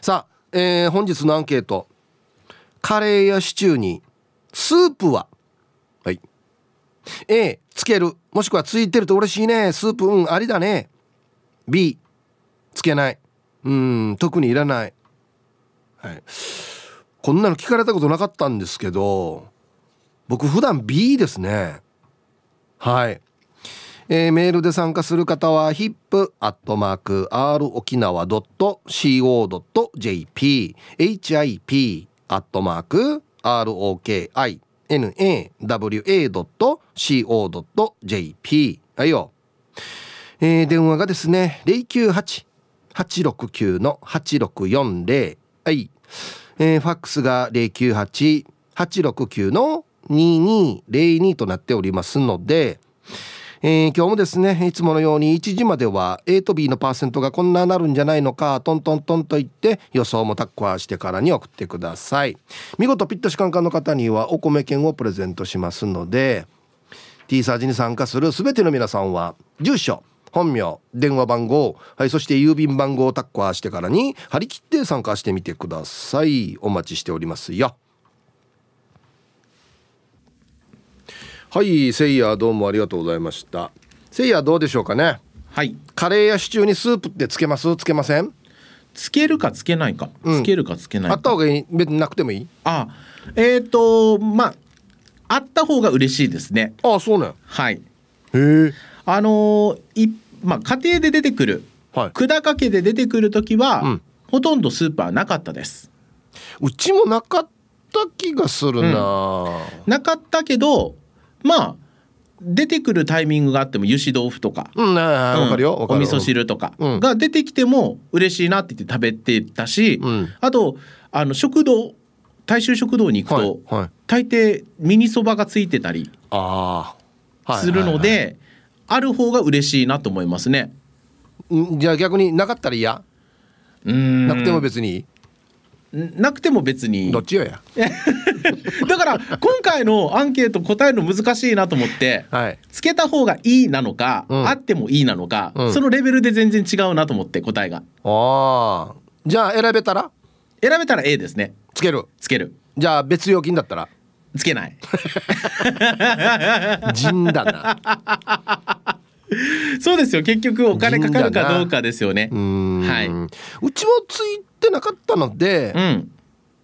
さあ、えー、本日のアンケートカレーやシチューにスープははい A つけるもしくはついてると嬉しいねスープうんありだね B つけないうん特にいらないはいこんなの聞かれたことなかったんですけど僕普段 B ですねはいえー、メールで参加する方は hip.rokinawa.co.jp hip ROKINAWA.co.jp はいよ、えー、電話がですね098869の8640はいえー、ファックスが098869の2202となっておりますので、今日もですねいつものように1時までは A と B のパーセントがこんななるんじゃないのかトントントンと言って予想もタッコアしてからに送ってください見事ピット士官官の方にはお米券をプレゼントしますので T サージに参加する全ての皆さんは住所本名電話番号、はい、そして郵便番号をタッコアしてからに張り切って参加してみてくださいお待ちしておりますよはいせいやどうもありがとうございましたせいやどうでしょうかねはいカレーやシチューにスープってつけますつけませんつけるかつけないか、つけるかつけない、うあった方がいい別になくてもいいあえっ、ー、とまああった方が嬉しいですねあそうねはいへえ。あのいまあ家庭で出てくる、はい、管掛けで出てくる時は、うん、ほとんどスープはなかったですうちもなかった気がするな、うん、なかったけどまあ出てくるタイミングがあっても油脂豆腐とか、うんあかるよお味噌汁とかが出てきても嬉しいなって言って食べてたし、うん、あとあの食堂大衆食堂に行くと、はいはい、大抵ミニそばがついてたりするので、はいある方が嬉しいなと思いますね。じゃあ逆になかったら嫌なくても別になくても別にどっちよや だから今回のアンケート答えるの難しいなと思って、はい、つけた方がいいなのか、うん、あってもいいなのか、うん、そのレベルで全然違うなと思って答えがああじゃあ選べたら選べたら A ですねつけるつけるじゃあ別料金だったらつけない 人だなそうですよ結局お金かかるかどうかですよねはいうちもついってなかったので、うん、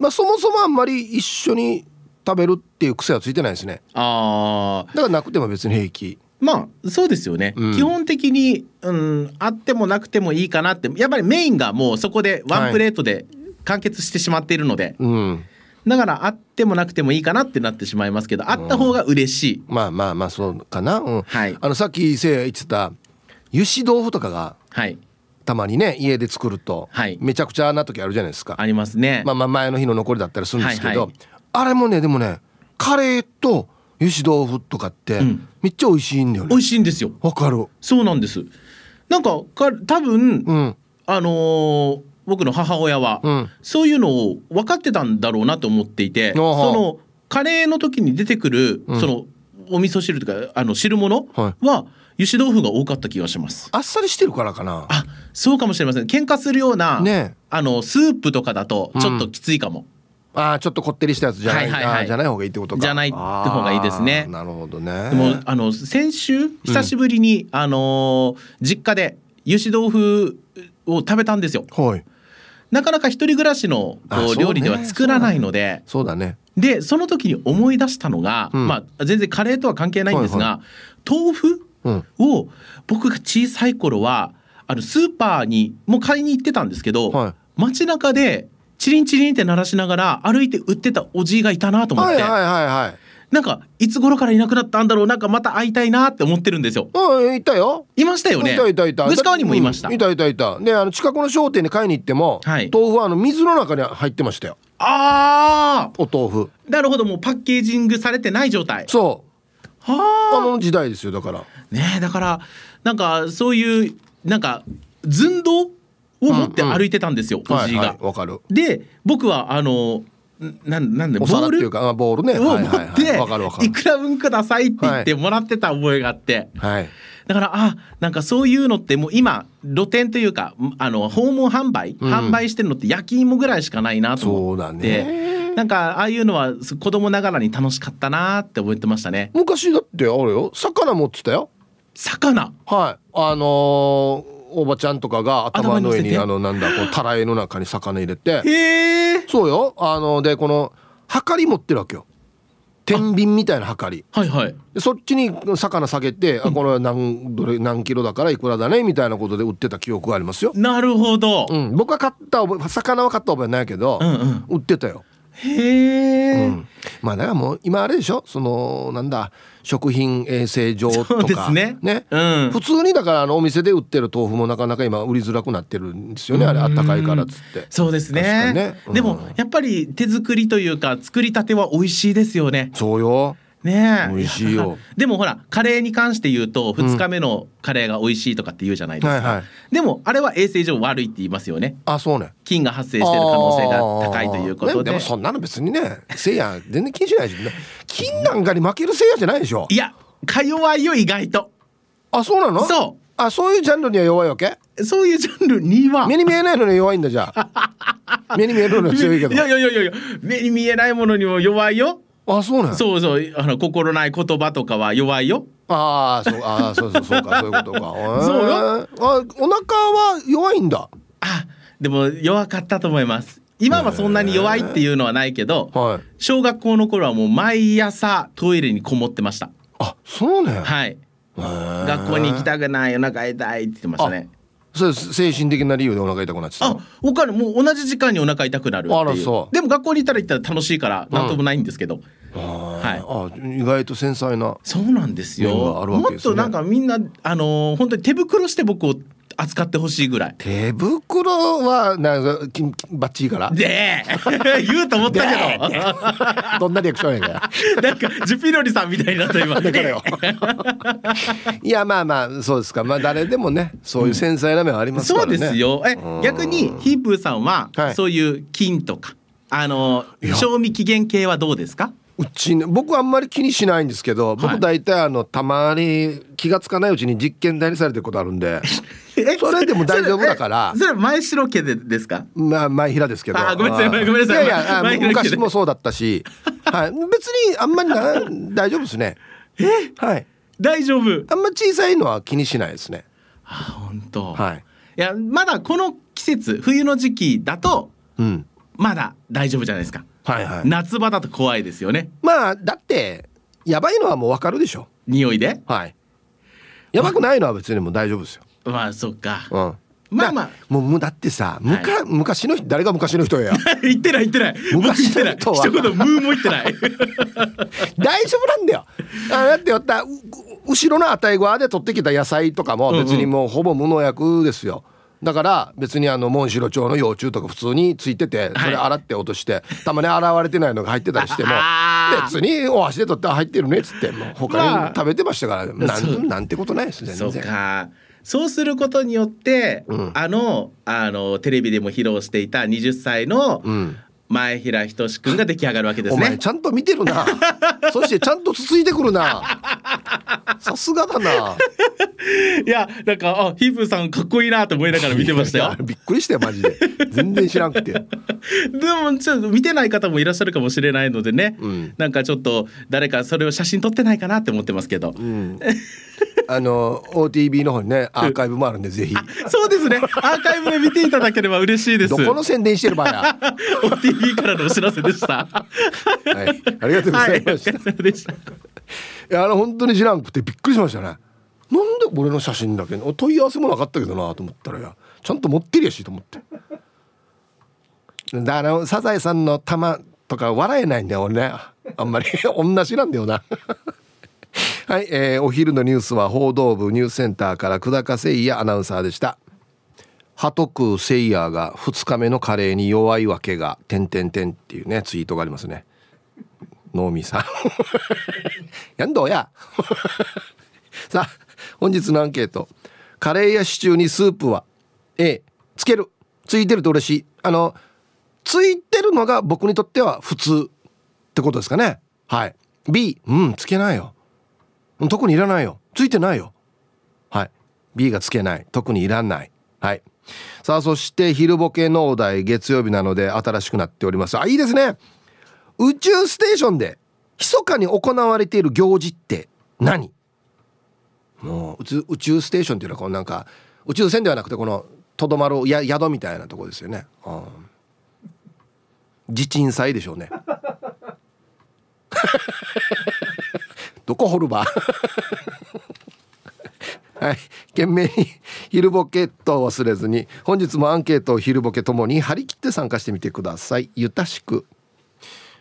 まあ、そもそもあんまり一緒に食べるっていう癖はついてないですねあだからなくても別に平気まあそうですよね、うん、基本的に、うん、あってもなくてもいいかなってやっぱりメインがもうそこでワンプレートで完結してしまっているので、はい、うん、だからあってもなくてもいいかなってなってしまいますけどあった方が嬉しい、うん、まあまあまあそうかな、うんはい、あのさっきせいや言ってた油脂豆腐とかが、はい、たまにね家で作ると、はい、めちゃくちゃな時あるじゃないですかありますね、まあ、まあ前の日の残りだったりするんですけど、はいはい、あれもねでもねカレーと油脂豆腐とかって、うん、めっちゃ美味しいんだよね美味しいんですよわかるそうなんですなんかか多分、うん、あのー、僕の母親は、うん、そういうのを分かってたんだろうなと思っていてそのカレーの時に出てくる、そのお味噌汁とかあの汁物は、はい油脂豆腐が多かった気がしますあっさりしてるからかなあそうかもしれません喧嘩するような、ね、あのスープとかだとちょっときついかも、うん、あちょっとこってりしたやつじゃない,、はいはい、はい、じゃない方がいいってことかじゃない方がいいですねなるほどねでもあの先週久しぶりに、うん、あの実家で油脂豆腐を食べたんですよ、はい、なかなか一人暮らしの料理では作らないのでそうだねでその時に思い出したのが、うん、まあ、全然カレーとは関係ないんですが、はいはい、豆腐を、僕が小さい頃はあのスーパーにもう買いに行ってたんですけど、はい、街中でチリンチリンって鳴らしながら歩いて売ってたおじいがいたなと思って。はいはいはいはいなんかいつ頃からいなくなったんだろうなんかまた会いたいなって思ってるんですよ。うん、いたよ。いましたよね。いたいたいた。虫川にもいました。うん、いたいたいた。で、あの近くの商店に買いに行っても、はい、豆腐はあの水の中に入ってましたよ。ああ。お豆腐。なるほど、もうパッケージングされてない状態。そう。はあ。あの時代ですよだから。ねだからなんかそういうなんか寸胴を持って歩いてたんですよ、おじいが。で僕はあのなんなんでボールっていうかボールねを持っていくら分くださいって言ってもらってた覚えがあって、はい、だからあなんかそういうのってもう今露店というかあの訪問販売、うん、販売してるのって焼き芋ぐらいしかないなと思って。ね、なんかああいうのは子供ながらに楽しかったなって覚えてましたね昔だってあれよ魚持ってたよ魚はいあのーおばちゃんとかが頭の上にあのなんだこうたらいの中に魚入れてへそうよあのでこのはかり持ってるわけよ天秤みたいなはかりはいはいそっちに魚下げて、あこれは何どれ何キロだからいくらだねみたいなことで売ってた記憶がありますよなるほど、うん、僕は買った魚は買った覚えないけど、うんうん、売ってたよへえ、うん、まあだからもう今あれでしょそのなんだ食品衛生上とかね、ねうん、普通にだからあのお店で売ってる豆腐もなかなか今売りづらくなってるんですよねあれあったかいからっつってそうですね、ねうん、でもやっぱり手作りというか作りたては美味しいですよねそうよね美味しいよ でもほらカレーに関して言うと2日目のカレーが美味しいとかって言うじゃないですか、うんはいはい、でもあれは衛生上悪いって言いますよねあそうね菌が発生してる可能性が高いということで、ね、でもそんなの別にねせいや全然菌にしないでしょ菌なんかに負けるせいやじゃないでしょいやか弱いよ意外とあそうなのそうあそういうジャンルには弱いわけそういうジャンルには目に見えないのに弱いんだじゃあ 目に見えるのに強いけどいやいやいやいや目に見えないものにも弱いよあそうなんそうそうあの心ない言葉とかは弱いよああそうあそうそうそうかそういうことか そうよあお腹は弱いんだあでも弱かったと思います今はそんなに弱いっていうのはないけど、はい、小学校の頃はもう毎朝トイレにこもってましたあそうねはい学校に行きたくないお腹痛いって言ってましたねそうです精神的な理由でお腹痛くなっちてたあ僕はもう同じ時間にお腹痛くなるあらそうでも学校に行ったら行ったら楽しいから何ともないんですけど、うん、はい、あ意外と繊細なそうなんですよもっとなんかみんなあのー、本当に手袋して僕を扱ってほしいぐらい手袋はなんかきバッチリからで 言うと思ったけどどんなリアクションやか なんかジュピロリさんみたいになった今 だからよいやまあまあそうですかまあ誰でもねそういう繊細な面はありますからね、うん、そうですよえ逆にヒープーさんは、はい、そういう金とかあの賞味期限系はどうですかうち僕あんまり気にしないんですけど、僕大体あのたまに気が付かないうちに実験台にされてることあるんで それでも大丈夫だからそれは前白家でですかまあ前平ですけどあごめんなさいごめんなさいいやいや昔もそうだったし、はい、別にあんまりな大丈夫ですねえはい大丈夫あんま小さいのは気にしないですねあ本当はいいやまだこの季節冬の時期だと、うん、まだ大丈夫じゃないですかはいはい、夏場だと怖いですよねまあだってやばいのはもう分かるでしょ匂いではいやばくないのは別にもう大丈夫ですよまあそっか、うん、まあまあもうだってさ、むか、はい、昔の人誰が昔の人や 言ってない言ってない昔言ってない一言ムーも言ってない大丈夫なんだよあだってやった後ろのあたい側で取ってきた野菜とかも別にもうほぼ無農薬ですよ、うんうんだから別にあのモンシロチョウの幼虫とか普通についててそれ洗って落として、はい、たまに洗われてないのが入ってたりしても別にお箸で取って入ってるねっつってもう他に食べてましたから、まあ、なんなんてことないです全然。そうすることによって、うん、あのあのテレビでも披露していた20歳の、うん前平仁くんが出来上がるわけですね。ちゃんと見てるな。そしてちゃんとつついてくるな。さすがだな。いや、なんか、あ、ヒープさんかっこいいなと思いながら見てましたよ。びっくりしたよ、マジで。全然知らんくて。でも、ちょっと見てない方もいらっしゃるかもしれないのでね。うん、なんかちょっと、誰かそれを写真撮ってないかなって思ってますけど。うんあの OTB の方にねアーカイブもあるんでぜひそうですねアーカイブで見ていただければ嬉しいですどこの宣伝してる場合や OTB からのお知らせでしたはいありがとうございました、はい、いやあの本当に知らんくてびっくりしましたねなんで俺の写真だけお問い合わせもなかったけどなと思ったらやちゃんと持ってるやしと思ってだからサザエさんの玉とか笑えないんだよ俺ねあんまり 同じなんだよなはい、えー、お昼のニュースは報道部ニュースセンターから久高誠也アナウンサーでしたハトクセイヤーが2日目のカレーに弱いわけが「てんてんてん」っていうねツイートがありますね能見さん やんどうや さあ本日のアンケートカレーやシチューにスープは A つけるついてると嬉しいあのついてるのが僕にとっては普通ってことですかねはい B うんつけないよ特にいらないよついてないよはい B がつけない特にいらないはいさあそして昼ボケ農大」月曜日なので新しくなっておりますあいいですね宇宙ステーションで密かに行われている行事って何もう宇宙ステーションっていうのはこうなんか宇宙船ではなくてこのとどまるや宿みたいなとこですよね、うん、地鎮祭でしょうね どこ掘るばはい、懸命に 昼ボケと忘れずに本日もアンケートを昼ボケともに張り切って参加してみてくださいゆたしく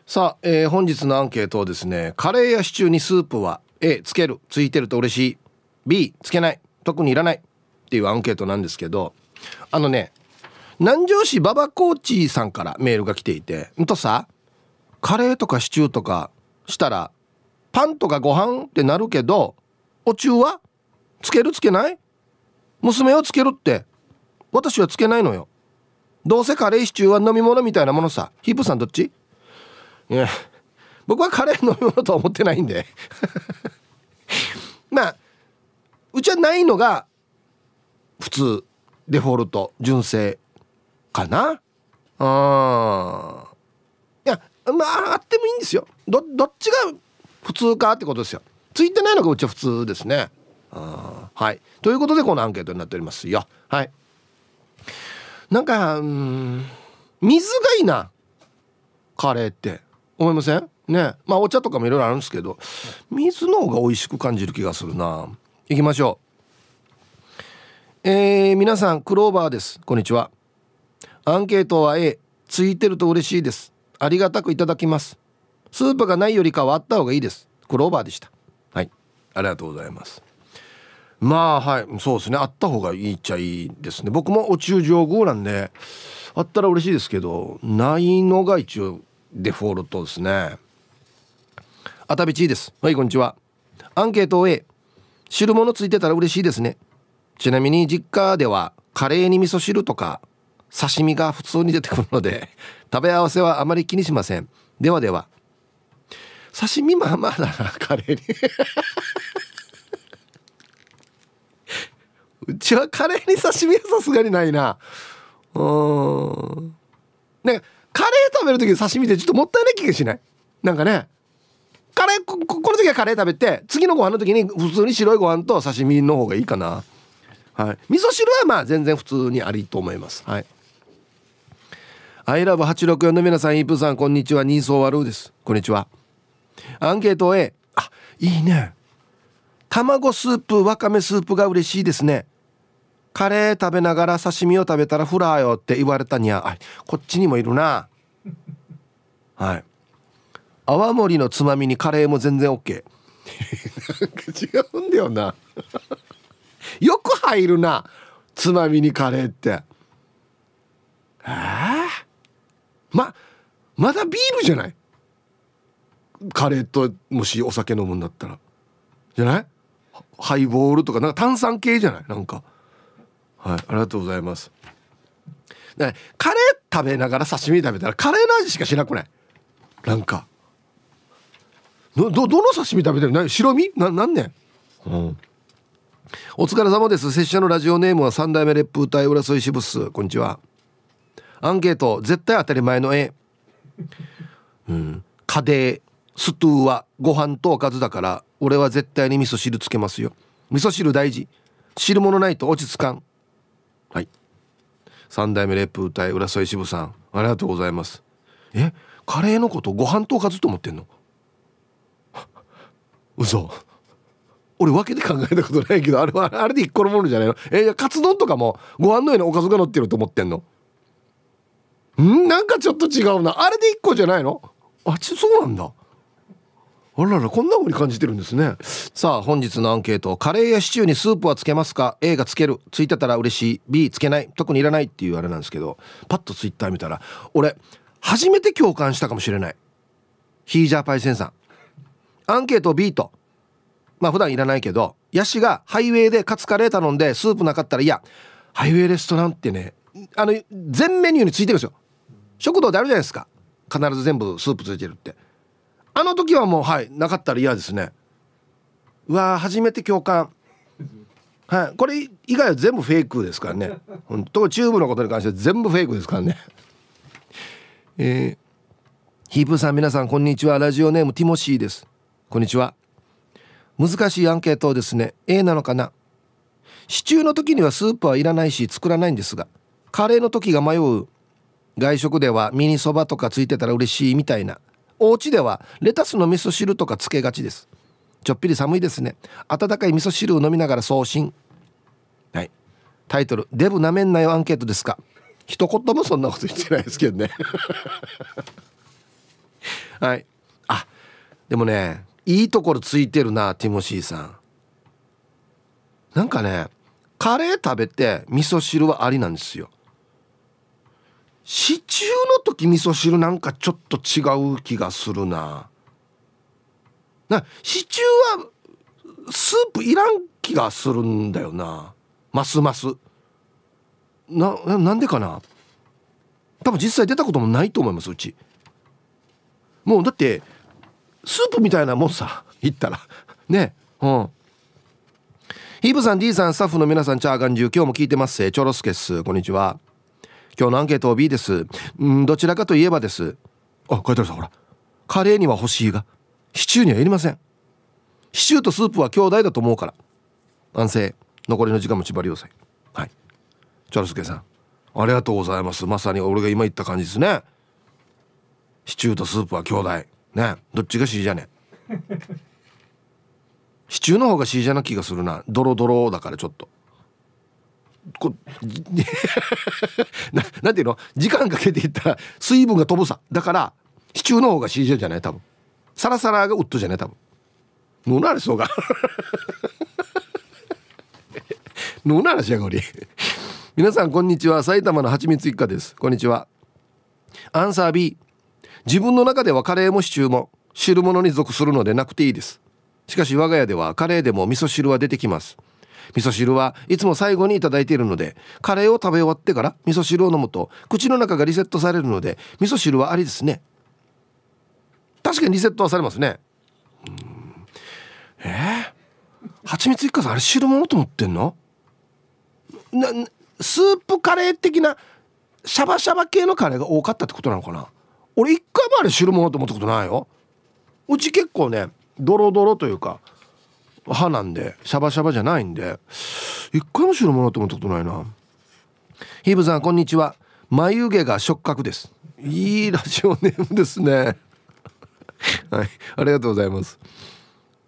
さあ、えー、本日のアンケートをですねカレーやシチューにスープは A つけるついてると嬉しい B つけない特にいらないっていうアンケートなんですけどあのね南城市馬場コーチさんからメールが来ていてんとさカレーとかシチューとかしたらパンとかご飯ってなるけどお中はつけるつけない娘をつけるって私はつけないのよどうせカレーシチューは飲み物みたいなものさヒップさんどっちいや僕はカレー飲み物とは思ってないんで まあうちはないのが普通デフォルト純正かなうんいやまああってもいいんですよどっちが普通かってことですよついてないのがうちは普通ですねはいということでこのアンケートになっておりますよはいなんかうん水がいいなカレーって思いませんねまあお茶とかもいろいろあるんですけど水の方が美味しく感じる気がするな行きましょうえー、皆さんクローバーですこんにちはアンケートは A ついてると嬉しいですありがたくいただきますスープがないよりかはあった方がいいですクローバーでしたはいありがとうございますまあはいそうですねあった方がいいっちゃいいですね僕もお中上報なんであったら嬉しいですけどないのが一応デフォルトですねあたびちですはいこんにちはアンケートを A 汁物ついてたら嬉しいですねちなみに実家ではカレーに味噌汁とか刺身が普通に出てくるので食べ合わせはあまり気にしませんではでは刺身まあまあだなカレーに うちはカレーに刺身はさすがにないなうんなんかカレー食べる時に刺身ってちょっともったいない気がしないなんかねカレーこの時はカレー食べて次のご飯の時に普通に白いご飯と刺身の方がいいかなはい味噌汁はまあ全然普通にありと思いますはいアイラブ864の皆さんイープさんこんにちはニーソーワルーですこんにちはアンケート A あいいね卵スープわかめスープが嬉しいですねカレー食べながら刺身を食べたらフラーよって言われたにゃあこっちにもいるな はい泡盛のつまみにカレーも全然 OK なんか違うんだよな よく入るなつまみにカレーってええままだビールじゃないカレーともしお酒飲むんだったらじゃないハイボールとかなんか炭酸系じゃないなんかはいありがとうございますだカレー食べながら刺身食べたらカレーの味しかしなくないなんかどどの刺身食べてるな白身ななんねん、うん、お疲れ様です拙者のラジオネームは三代目烈風隊浦添支部室こんにちはアンケート絶対当たり前の A うん家庭ストゥーはご飯とおかずだから俺は絶対に味噌汁つけますよ味噌汁大事汁物ないと落ち着かんはい三代目レップ歌い浦添渋さんありがとうございますえカレーのことご飯とおかずと思ってんの 嘘俺分けて考えたことないけどあれはあれで一個のものじゃないのえやカツ丼とかもご飯の上におかずが乗ってると思ってんのんなんかちょっと違うなあれで一個じゃないのあちそうなんだあららこんな風に感じてるんですねさあ本日のアンケートカレーやシチューにスープはつけますか A がつけるついてたら嬉しい B つけない特にいらないっていうあれなんですけどパッとツイッター見たら俺初めて共感したかもしれないヒージャーパイセンさんアンケート B とまあ普段いらないけどヤシがハイウェイでカツカレー頼んでスープなかったらいやハイウェイレストランってねあの全メニューについてるんですよ食堂であるじゃないですか必ず全部スープついてるってあの時はもうはいなかったら嫌ですねうわ初めて共感はいこれ以外は全部フェイクですからね本当チューブのことに関しては全部フェイクですからねえー、ヒープさん皆さんこんにちはラジオネームティモシーですこんにちは難しいアンケートですね A なのかなシチューの時にはスープはいらないし作らないんですがカレーの時が迷う外食ではミニそばとかついてたら嬉しいみたいなお家ではレタスの味噌汁とかつけがちですちょっぴり寒いですね温かい味噌汁を飲みながら送信はいタイトル「デブなめんなよアンケートですか」一言もそんなこと言ってないですけどね はいあでもねいいところついてるなティモシーさんなんかねカレー食べて味噌汁はありなんですよシチューの時味噌汁なんかちょっと違う気がするななシチューはスープいらん気がするんだよなますますななんでかな多分実際出たこともないと思いますうちもうだってスープみたいなもんさ言ったらねうんヒーブさん D さんスタッフの皆さんチャーガン中今日も聞いてますチョロスケっすこんにちは今日のアンケート B ですうんどちらかといえばですあ書いてあるさほらカレーには欲しいがシチューにはいりませんシチューとスープは兄弟だと思うから安静残りの時間も縛り要請はいチャルスケさんありがとうございますまさに俺が今言った感じですねシチューとスープは兄弟ねどっちが C じゃね シチューの方が C じゃな気がするなドロドロだからちょっとこ ななんていうの時間かけていったら水分が飛ぶさだからシチューの方が CJ じゃない多分サラサラがウッドじゃない多分ぬなれそうがぬならしやごり皆さんこんにちは埼玉のはちみつ一家ですこんにちはアンサー B 自分の中ではカレーもシチューも汁物に属するのでなくていいですしかし我が家ではカレーでも味噌汁は出てきます味噌汁はいつも最後に頂いているのでカレーを食べ終わってから味噌汁を飲むと口の中がリセットされるので味噌汁はありですね確かにリセットはされますねえー、蜂蜜一家さんあれ汁物と思ってんのなスープカレー的なシャバシャバ系のカレーが多かったってことなのかな俺一回もあれ汁物と思ったことないようち結構ねドロドロというか歯なんでシャバシャバじゃないんで一回も白物って思ったことないなヒーブさんこんにちは眉毛が触覚ですいいラジオネームですね はいありがとうございます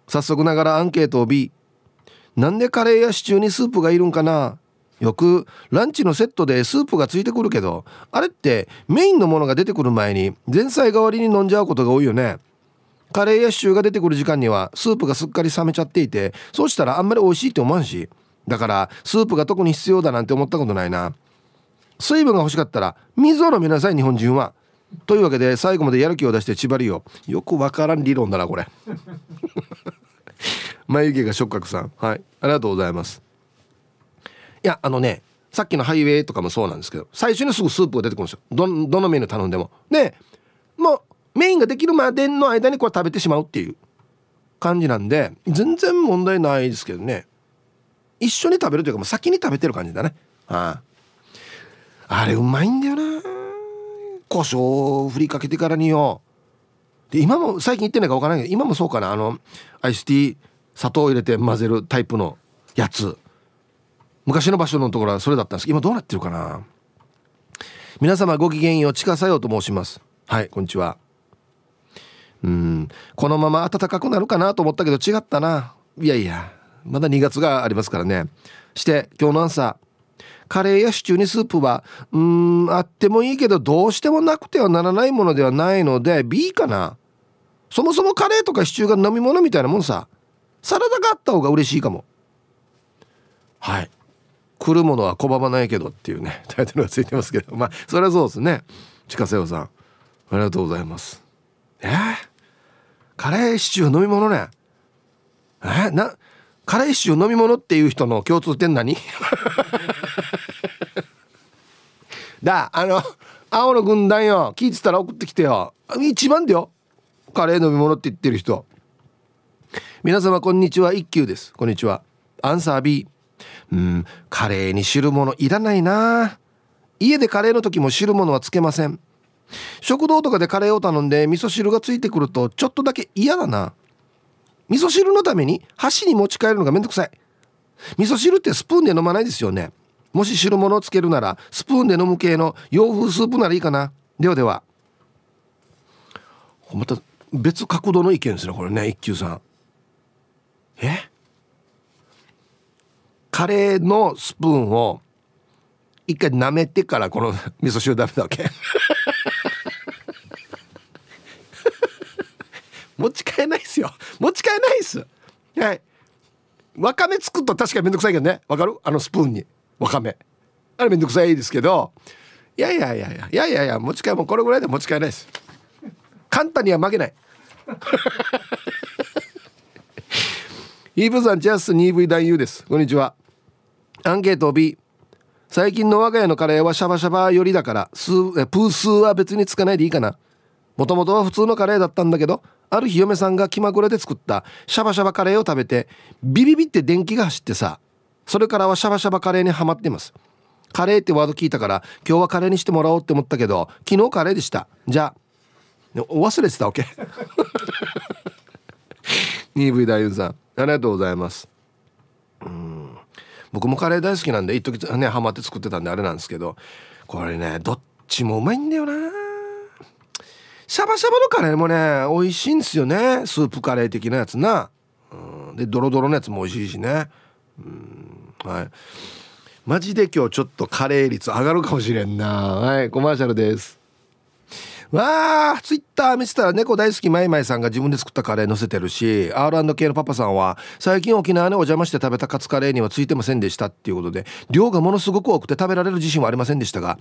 早速ながらアンケートを B なんでカレーやシチューにスープがいるんかなよくランチのセットでスープがついてくるけどあれってメインのものが出てくる前に前菜代わりに飲んじゃうことが多いよねカレーやシチューが出てくる時間にはスープがすっかり冷めちゃっていてそうしたらあんまり美味しいって思わんしだからスープが特に必要だなんて思ったことないな水分が欲しかったら水を飲みなさい日本人はというわけで最後までやる気を出して縛りよよくわからん理論だなこれ 眉毛が触覚さんはいありがとうございますいやあのねさっきのハイウェイとかもそうなんですけど最初にすぐスープが出てくるんですよどのメニュー頼んでもでもうメインができるまでの間にこう食べてしまうっていう感じなんで全然問題ないですけどね一緒に食べるというかもう先に食べてる感じだねあああれうまいんだよな胡椒をふりかけてからによで今も最近言ってないか分からないけど今もそうかなあのアイスティー砂糖を入れて混ぜるタイプのやつ昔の場所のところはそれだったんですけど今どうなってるかな皆様ごきげんようちかさようと申しますはいこんにちはうんこのまま暖かくなるかなと思ったけど違ったないやいやまだ2月がありますからねして今日の朝カレーやシチューにスープはうんあってもいいけどどうしてもなくてはならないものではないので B かなそもそもカレーとかシチューが飲み物みたいなもんさサラダがあった方が嬉しいかもはい来るものは拒まないけどっていうね タイトルがついてますけどまあそれはそうですね近瀬さんありがとうございますえーカレーシチュー飲み物ねえなカレーシチュー飲み物っていう人の共通点何 だあの青の軍団よ聞いてたら送ってきてよ一番だよカレー飲み物って言ってる人皆様こんにちは一休ですこんにちはアンサー B うんカレーに汁物いらないな家でカレーの時も汁物はつけません食堂とかでカレーを頼んで味噌汁がついてくるとちょっとだけ嫌だな味噌汁のために箸に持ち帰るのがめんどくさい味噌汁ってスプーンで飲まないですよねもし汁物をつけるならスプーンで飲む系の洋風スープならいいかなではではまた別角度の意見ですねこれね一休さんえカレーのスプーンを一回舐めてからこの 味噌汁ダメだわけ持ち帰えないっすよ持ち帰えないっすはいわかめ作ると確かにめんどくさいけどねわかるあのスプーンにわかめあれめんどくさいですけどいやいやいやいやいやいやいや持ち帰えもこれぐらいで持ち帰えないです簡単には負けない イーブさんチャス 2V 男優ですこんにちはアンケート B 最近の我が家のカレーはシャバシャバ寄りだからスープースーは別につかないでいいかなもともとは普通のカレーだったんだけどある日嫁さんが気まぐれで作ったシャバシャバカレーを食べてビビビって電気が走ってさそれからはシャバシャバカレーにはまってますカレーってワード聞いたから今日はカレーにしてもらおうって思ったけど昨日カレーでしたじゃあ忘れてたわけ EV 大運さんありがとうございますうん僕もカレー大好きなんで一時ねハマって作ってたんであれなんですけどこれねどっちもうまいんだよなシャバシャバのカレーもね美味しいんですよねスープカレー的なやつな、うん、でドロドロのやつも美味しいしねうんはいマジで今日ちょっとカレー率上がるかもしれんなはいコマーシャルですわあツイッター見てたら猫大好きまいまいさんが自分で作ったカレー載せてるし R&K のパパさんは最近沖縄にお邪魔して食べたカツカレーにはついてませんでしたっていうことで量がものすごく多くて食べられる自信はありませんでしたが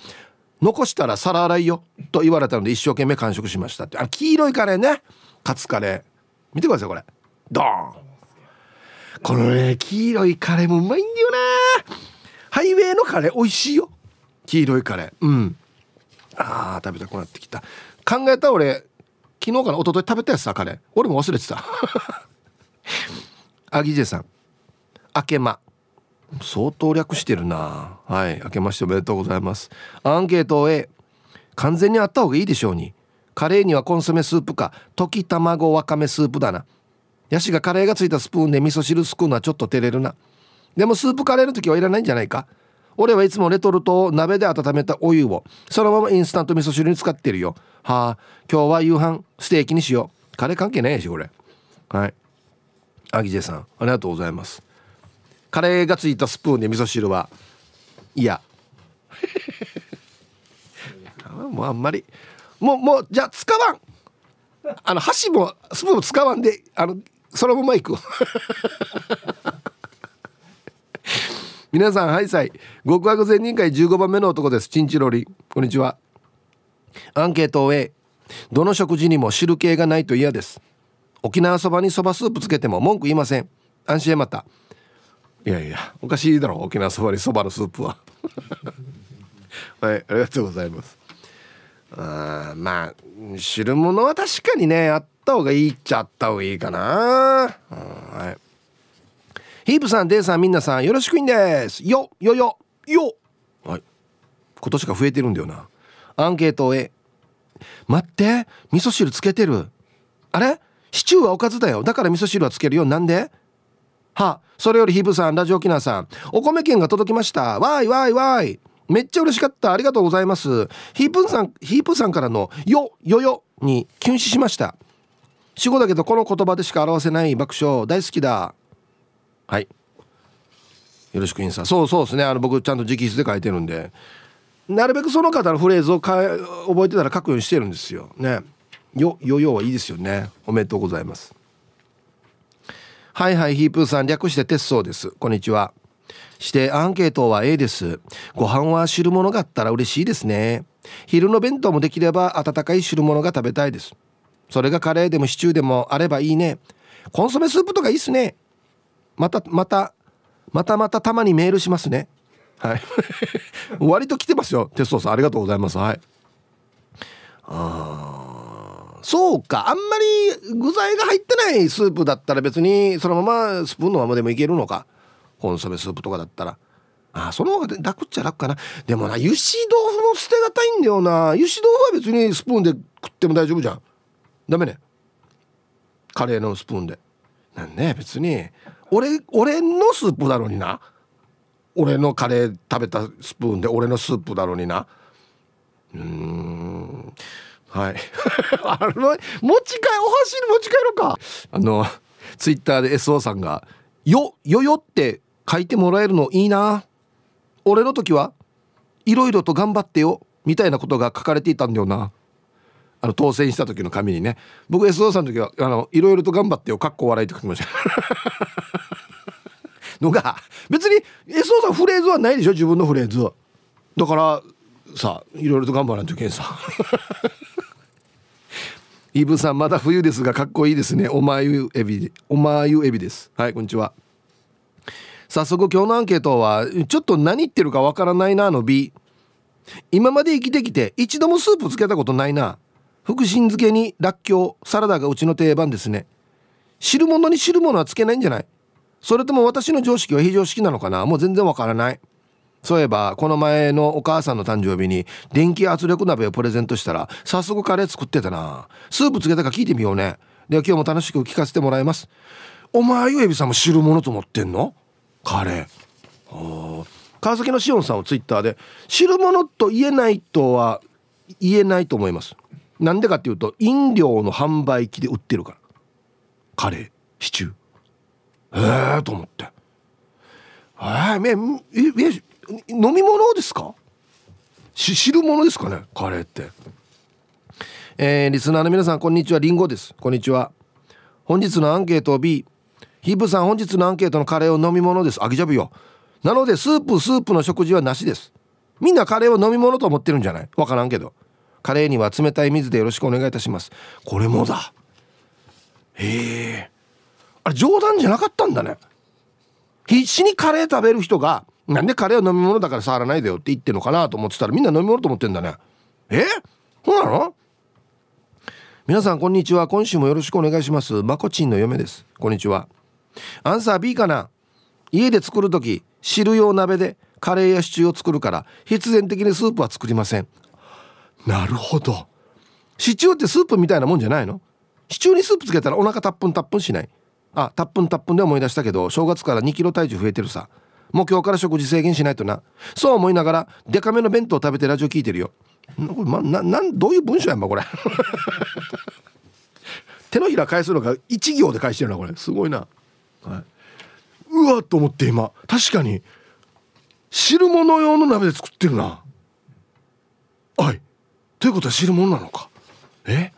残したら皿洗いよと言われたので一生懸命完食しましたってあ黄色いカレーねカツカレー見てくださいこれドーンこのね黄色いカレーもうまいんだよなハイウェイのカレー美味しいよ黄色いカレーうんあー食べたくなってきた考えた俺昨日から一昨日食べたやつさカレー俺も忘れてた アギジェさんあけま相当略してるなはい明けましておめでとうございますアンケート A 完全にあった方がいいでしょうにカレーにはコンソメスープか溶き卵わかめスープだなヤシがカレーがついたスプーンで味噌汁すくうのはちょっと照れるなでもスープカレーの時はいらないんじゃないか俺はいつもレトルトを鍋で温めたお湯をそのままインスタント味噌汁に使ってるよはあ今日は夕飯ステーキにしようカレー関係ないしこれはいアギジェさんありがとうございますカレーがついたスプーンで味噌汁はいや もうあんまりもうもうじゃあ使わんあの箸もスプーンも使わんであのそのままいく 皆さんはいさい極悪善人会15番目の男ですチンチロリこんにちはアンケートを A どの食事にも汁系がないと嫌です沖縄そばにそばスープつけても文句言いません安心へまたいやいやおかしいだろ沖縄そばにそばのスープは はいありがとうございますあまあ汁物は確かにねあった方がいいっちゃあった方がいいかなはいヒープさんデイさんみんなさんよろしくいんですよよよよはい今年が増えてるんだよなアンケートをえ待って味噌汁つけてるあれシチューはおかずだよだから味噌汁はつけるよなんではそれよりヒブさんラジオキナさんお米券が届きましたわいわいわいめっちゃ嬉しかったありがとうございますヒープンさんヒープさんからのよよよに禁止しました死後だけどこの言葉でしか表せない爆笑大好きだはいよろしくインサそうそうですねあの僕ちゃんと直筆で書いてるんでなるべくその方のフレーズをか覚えてたら書くようにしてるんですよねよよよはいいですよねおめでとうございますはいはいヒープーさん略して鉄そうですこんにちはしてアンケートは A ですご飯は汁物があったら嬉しいですね昼の弁当もできれば温かい汁物が食べたいですそれがカレーでもシチューでもあればいいねコンソメスープとかいいっすねまたまたまたまたたまにメールしますねはい 割と来てますよ鉄道さんありがとうございますはいああそうかあんまり具材が入ってないスープだったら別にそのままスプーンのままでもいけるのかコンソメスープとかだったらあその方が楽っちゃ楽かなでもな油脂豆腐も捨てがたいんだよな油脂豆腐は別にスプーンで食っても大丈夫じゃんダメねカレーのスプーンでなんね別に俺俺のスープだろうにな俺のカレー食べたスプーンで俺のスープだろうになうんはい あの持ち帰お箸に持ち帰ろうかあのツイッターで SO さんが「よよよ」って書いてもらえるのいいな俺の時はいろいろと頑張ってよみたいなことが書かれていたんだよなあの当選した時の紙にね僕 SO さんの時はあの「いろいろと頑張ってよ」かっこ笑いって書きました のが別に SO さんフレーズはないでしょ自分のフレーズだからさいろいろと頑張らんといけんさイブさんまだ冬ですがかっこいいですねおまゆエビおまゆエビですはいこんにちは早速今日のアンケートはちょっと何言ってるかわからないなの B 今まで生きてきて一度もスープつけたことないな福神漬けにらっきょうサラダがうちの定番ですね汁物に汁物はつけないんじゃないそれとも私の常識は非常識なのかなもう全然わからないそういえばこの前のお母さんの誕生日に電気圧力鍋をプレゼントしたら早速カレー作ってたなスープつけたか聞いてみようねでは今日も楽しく聞かせてもらいますお前ゆえびさんも知るものと思ってんのカレー川崎のしおんさんをツイッターで汁物と言えないとは言えないと思いますなんでかっていうと飲料の販売機で売ってるからカレーシチューええー、と思ってええー、え飲み物ですかし汁物ですかねカレーってえー、リスナーの皆さんこんにちはりんごですこんにちは本日のアンケートを B ヒップさん本日のアンケートのカレーを飲み物ですあげちゃぶよなのでスープスープの食事はなしですみんなカレーを飲み物と思ってるんじゃないわからんけどカレーには冷たい水でよろしくお願いいたしますこれもだへえあれ冗談じゃなかったんだね必死にカレー食べる人がなんでカレーは飲み物だから触らないでよって言ってるのかなと思ってたらみんな飲み物と思ってんだねえそうなの皆さんこんにちは今週もよろしくお願いしますまこちんの嫁ですこんにちはアンサー B かな家で作る時汁用鍋でカレーやシチューを作るから必然的にスープは作りませんなるほどシチューってスープみたいなもんじゃないのシチューにスープつけたらお腹たっぷんたっぷんしないあたっぷんたっぷんで思い出したけど正月から2キロ体重増えてるさもう今日から食事制限しないとなそう思いながらデカめの弁当を食べてラジオ聞いてるよこれ、ま、ななんどういう文章やんばこれ 手のひら返すのが1行で返してるなこれすごいな、はい、うわっと思って今確かに汁物用の鍋で作ってるなはいということは汁物なのかえ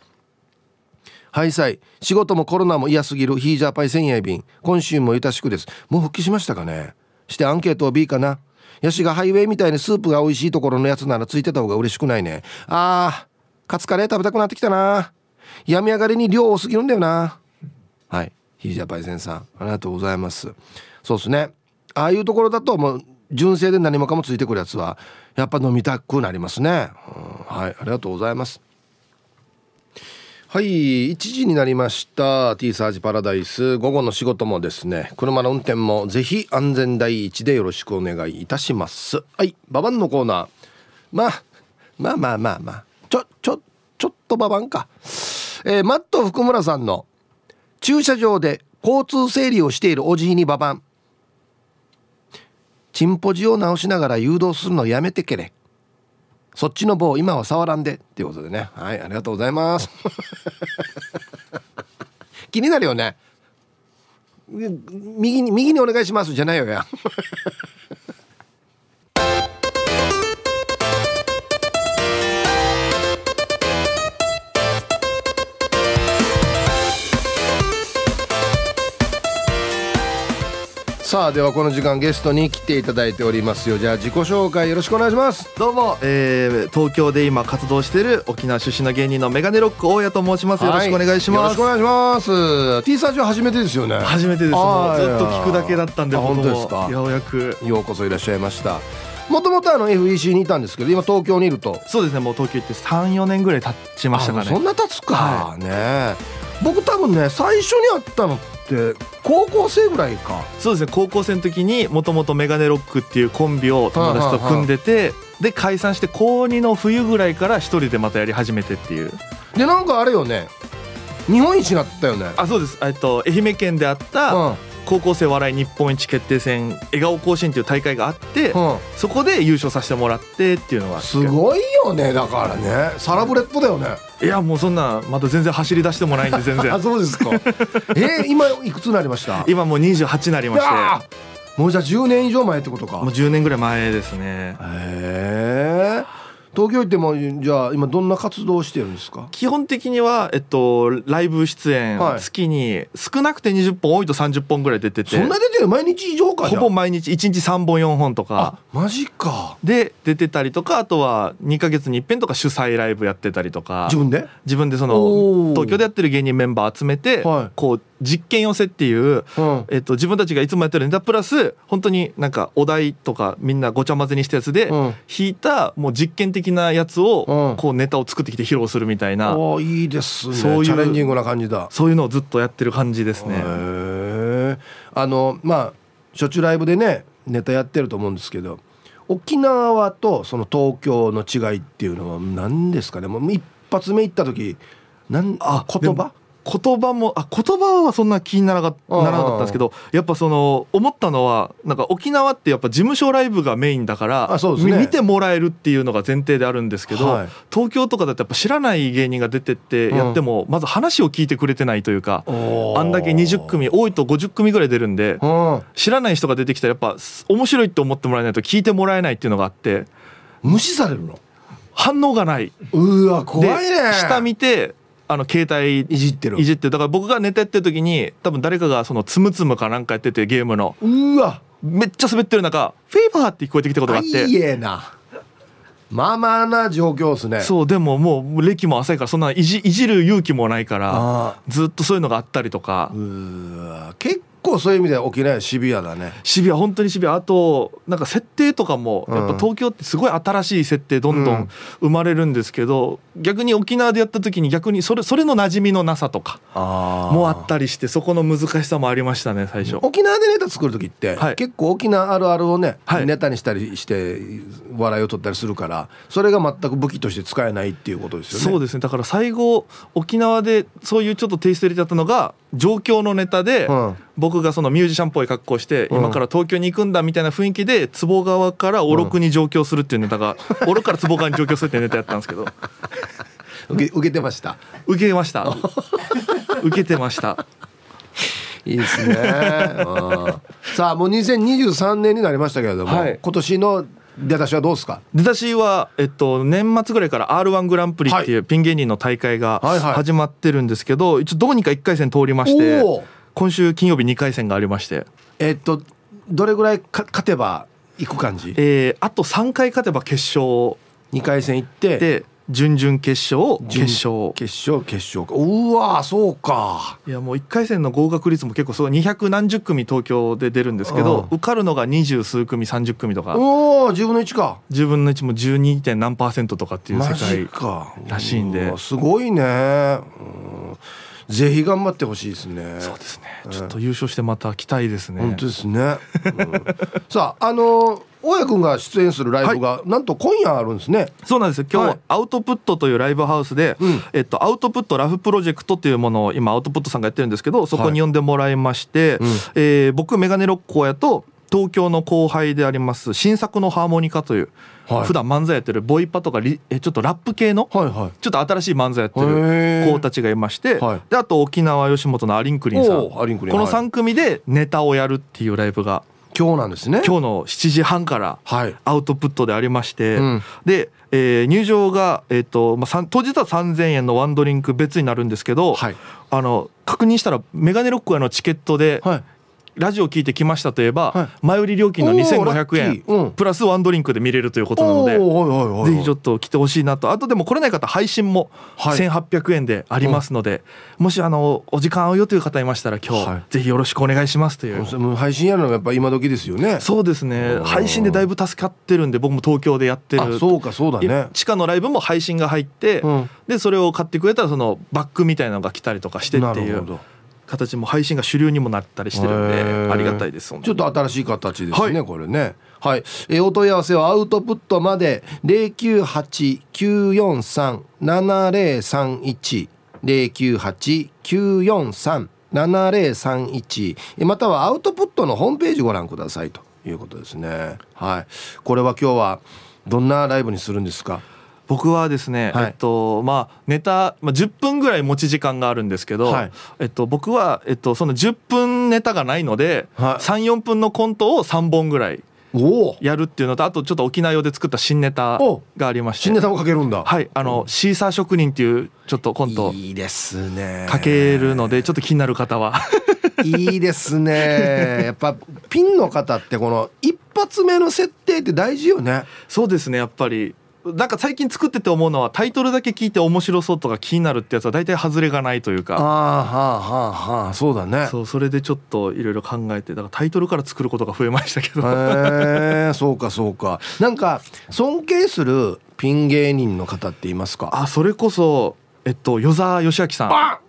はいさい仕事もコロナも嫌すぎるヒージャーパイ1000円便今週もゆたしくですもう復帰しましたかねしてアンケートは B かなヤシがハイウェイみたいにスープが美味しいところのやつならついてた方が嬉しくないねあーカツカレー食べたくなってきたな病み上がりに量多すぎるんだよなはいヒひジャパイセンさんありがとうございますそうですねああいうところだともう純正で何もかもついてくるやつはやっぱ飲みたくなりますね、うん、はいありがとうございますはい1時になりました T サージパラダイス午後の仕事もですね車の運転もぜひ安全第一でよろしくお願いいたしますはいババンのコーナーまあまあまあまあまあちょちょちょっとババンかえー、マット福村さんの駐車場で交通整理をしているおじいにババンチンポジを直しながら誘導するのやめてけれそっちの棒今は触らんでっていうことでねはいありがとうございます 気になるよね右に右にお願いしますじゃないよやさあではこの時間ゲストに来ていただいておりますよじゃあ自己紹介よろしくお願いしますどうも、えー、東京で今活動している沖縄出身の芸人のメガネロック大家と申しますよろしくお願いします、はい、よろしくお願いします T サージオ初めてですよね初めてですずっと聞くだけだったんで本当ですかようやくようこそいらっしゃいましたもともとあの FEC にいたんですけど今東京にいるとそうですねもう東京行って34年ぐらい経ちましたかねそんな経つか、はい、ね僕多分ね最初に会ったのってって高校生ぐらいかそうですね高校生の時にもともとメガネロックっていうコンビを友達と組んでて、ははで解散して高2の冬ぐらいから一人でまたやり始めてっていうでなんかあれよね日本一になったよねあそうですえっと愛媛県であった、うん高校生笑い日本一決定戦笑顔甲子園っていう大会があって、うん、そこで優勝させてもらってっていうのがすごいよねだからねサラブレッドだよねいやもうそんなまだ全然走り出してもないんで全然 そうですか えー、今いくつになりました今もう28になりましてもうじゃあ10年以上前ってことかもう10年ぐらい前ですねへえ東京行ってもじゃあ今どんな活動をしてるんですか基本的には、えっと、ライブ出演、はい、月に少なくて20本多いと30本ぐらい出ててそんな出てる毎日以上かほぼ毎日1日3本4本とかマジかで出てたりとかあとは2か月に一遍とか主催ライブやってたりとか自分で自分でその東京でやってる芸人メンバー集めて、はい、こう実験寄せっていう、うん、えっと、自分たちがいつもやってるネタプラス本当になんかお題とかみんなごちゃ混ぜにしたやつで、弾いたもう実験的なやつを、こうネタを作ってきて披露するみたいな、うおいいですねそういうチャレンジングな感じだそういうのをずっとやってる感じですね。あのまあしょっちゅうライブでねネタやってると思うんですけど沖縄とその東京の違いっていうのは何ですかねもう一発目行った時なんあ言葉言葉もあ言葉はそんな気にならなかったんですけどやっぱその思ったのはなんか沖縄ってやっぱ事務所ライブがメインだから、ね、見てもらえるっていうのが前提であるんですけど、はい、東京とかだとやっぱ知らない芸人が出てってやっても、うん、まず話を聞いてくれてないというか、あんだけ20組多いと50組ぐらい出るんで、知らない人が出てきたらやっぱ面白いって思ってもらえないと聞いてもらえないっていうのがあって無視されるの反応がないうわ怖いね下見てあの携帯いじってるいじってだから僕が寝てってる時に多分誰かがそのつむつむかなんかやっててゲームのうわめっちゃ滑ってる中フィーバーって聞こえてきたことがあっていいえなまあまあな状況ですねそうでももう歴も浅いからそんないじいじる勇気もないからずっとそういうのがあったりとか結構そういう意味では沖縄シビアだねシビア本当にシビアあとなんか設定とかもやっぱ東京ってすごい新しい設定どんどん生まれるんですけど、うん、逆に沖縄でやった時に逆にそれそれの馴染みのなさとかもあったりしてそこの難しさもありましたね最初沖縄でネタ作る時って、はい、結構沖縄あるあるをね、はい、ネタにしたりして笑いを取ったりするからそれが全く武器として使えないっていうことですよねそうですねだから最後沖縄でそういうちょっとテイスト入れちゃったのが状況のネタで、僕がそのミュージシャンっぽい格好して、今から東京に行くんだみたいな雰囲気で坪川からおろくに上京するっていうネタが、お ろから坪川に上京するっていうネタやったんですけど 受け受けてました受けました 受けてましたいいですねさあもう2023年になりましたけれども、はい、今年の出だしはどうですか出だしは、えっと、年末ぐらいから r 1グランプリっていうピン芸人の大会が始まってるんですけど、はい、一応どうにか1回戦通りまして今週金曜日2回戦がありましてえっとどれぐらいか勝てばいく感じえー、あと3回勝てば決勝2回戦行ってで準々決勝決勝決勝決勝うわそうかいやもう1回戦の合格率も結構すごい200何十組東京で出るんですけど、うん、受かるのが二十数組30組とかおお10分の1か10分の1も 12. 点何パーセントとかっていう世界らしいんですごいね、うんぜひ頑張ってほしいですね。そうですね。ちょっと優勝してまた来たいですね。本当ですね。うん、さあ、あの大家君が出演するライブが、はい、なんと今夜あるんですねそうなんですよ今日、はい、アウトプットというライブハウスで、うん、えっと、アウトプットラフプロジェクトというものを今アウトプットさんがやってるんですけどそこに呼んでもらいまして、はいえー、僕メガネロック親と東京の後輩であります新作のハーモニカという、はい、普段漫才やってるボイパとかリえちょっとラップ系の、はいはい、ちょっと新しい漫才やってる子たちがいまして、はい、であと沖縄吉本のアリンクリンさんンンこの3組でネタをやるっていうライブが。今日なんですね今日の7時半からアウトプットでありまして、はいうん、で、えー、入場が、えーとまあ、当日は3,000円のワンドリンク別になるんですけど、はい、あの確認したらメガネロックのチケットで、はいラジオ聞いてきましたといえば、はい、前売り料金の2500円、プラスワンドリンクで見れるということなので、ぜひちょっと来てほしいなとあとでも来れない方配信も1800円でありますので、うん、もしあのお時間合うよという方いましたら今日、ぜひよろしくお願いしますという配信やるのがやっぱ今時ですよねそうですね配信でだいぶ助かってるんで僕も東京でやってるそうかそうだね地下のライブも配信が入って、うん、でそれを買ってくれたらそのバッグみたいなのが来たりとかしてっていう。形も配信が主流にもなったりしてるんでありがたいですちょっと新しい形ですね、はい、これねはい、えー、お問い合わせはアウトプットまで098-943-7031 098-943-7031またはアウトプットのホームページご覧くださいということですねはいこれは今日はどんなライブにするんですか僕はですね、はい、えっとまあネタ、まあ、10分ぐらい持ち時間があるんですけど、はい、えっと、僕は、えっと、その10分ネタがないので、はい、34分のコントを3本ぐらい。やるっていうのとあとちょっと沖縄用で作った新ネタがありまして新ネタもかけるんだはいあの、うん、シーサー職人っていうちょっとコントいいですねかけるのでちょっと気になる方は いいですねやっぱピンの方ってこの一発目の設定って大事よねそうですねやっぱりなんか最近作ってて思うのはタイトルだけ聞いて面白そうとか気になるってやつは大体外れがないというかああはあはあはあそうだねそうそれでちょっといろいろ考えてだからタイトルから作ることが増えましたけどへえそうかそうかなんか尊敬するピン芸人の方っていますかあそれこそえっと与沢義明さん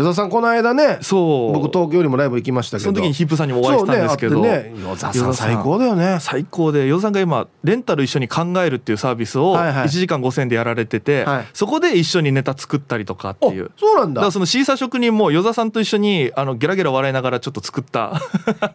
与沢さんこの間ねそう僕東京にもライブ行きましたけどその時にヒップさんにもお会いしたんですけど、ねね、与沢さん最高だよね最高で与座さんが今レンタル一緒に考えるっていうサービスを1時間5,000円でやられてて、はいはい、そこで一緒にネタ作ったりとかっていう、そうなんだだからそのシーサー職人も与座さんと一緒にあのゲラゲラ笑いながらちょっと作った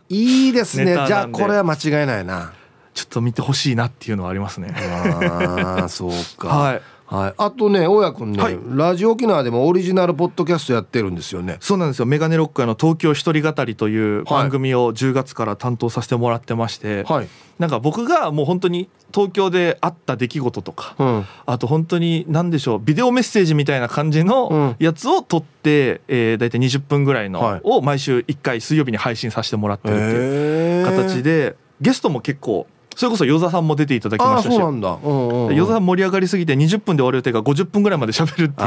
いいですねじゃあこれは間違いないなちょっと見てほしいなっていうのはありますねああそうか はいはい、あとね大家君ね、はい、ラジオ沖縄でもオリジナルポッドキャストやってるんですよねそうなんですよ「メガネロック」の東京一人語りという番組を10月から担当させてもらってまして、はい、なんか僕がもう本当に東京であった出来事とか、うん、あと本当に何でしょうビデオメッセージみたいな感じのやつを撮って、うん、えー、大体20分ぐらいのを毎週1回水曜日に配信させてもらってるっていう形で、ゲストも結構それこそ与座さんも出ていただきましたし与座さん盛り上がりすぎて20分で終わる予定が50分ぐらいまで喋るって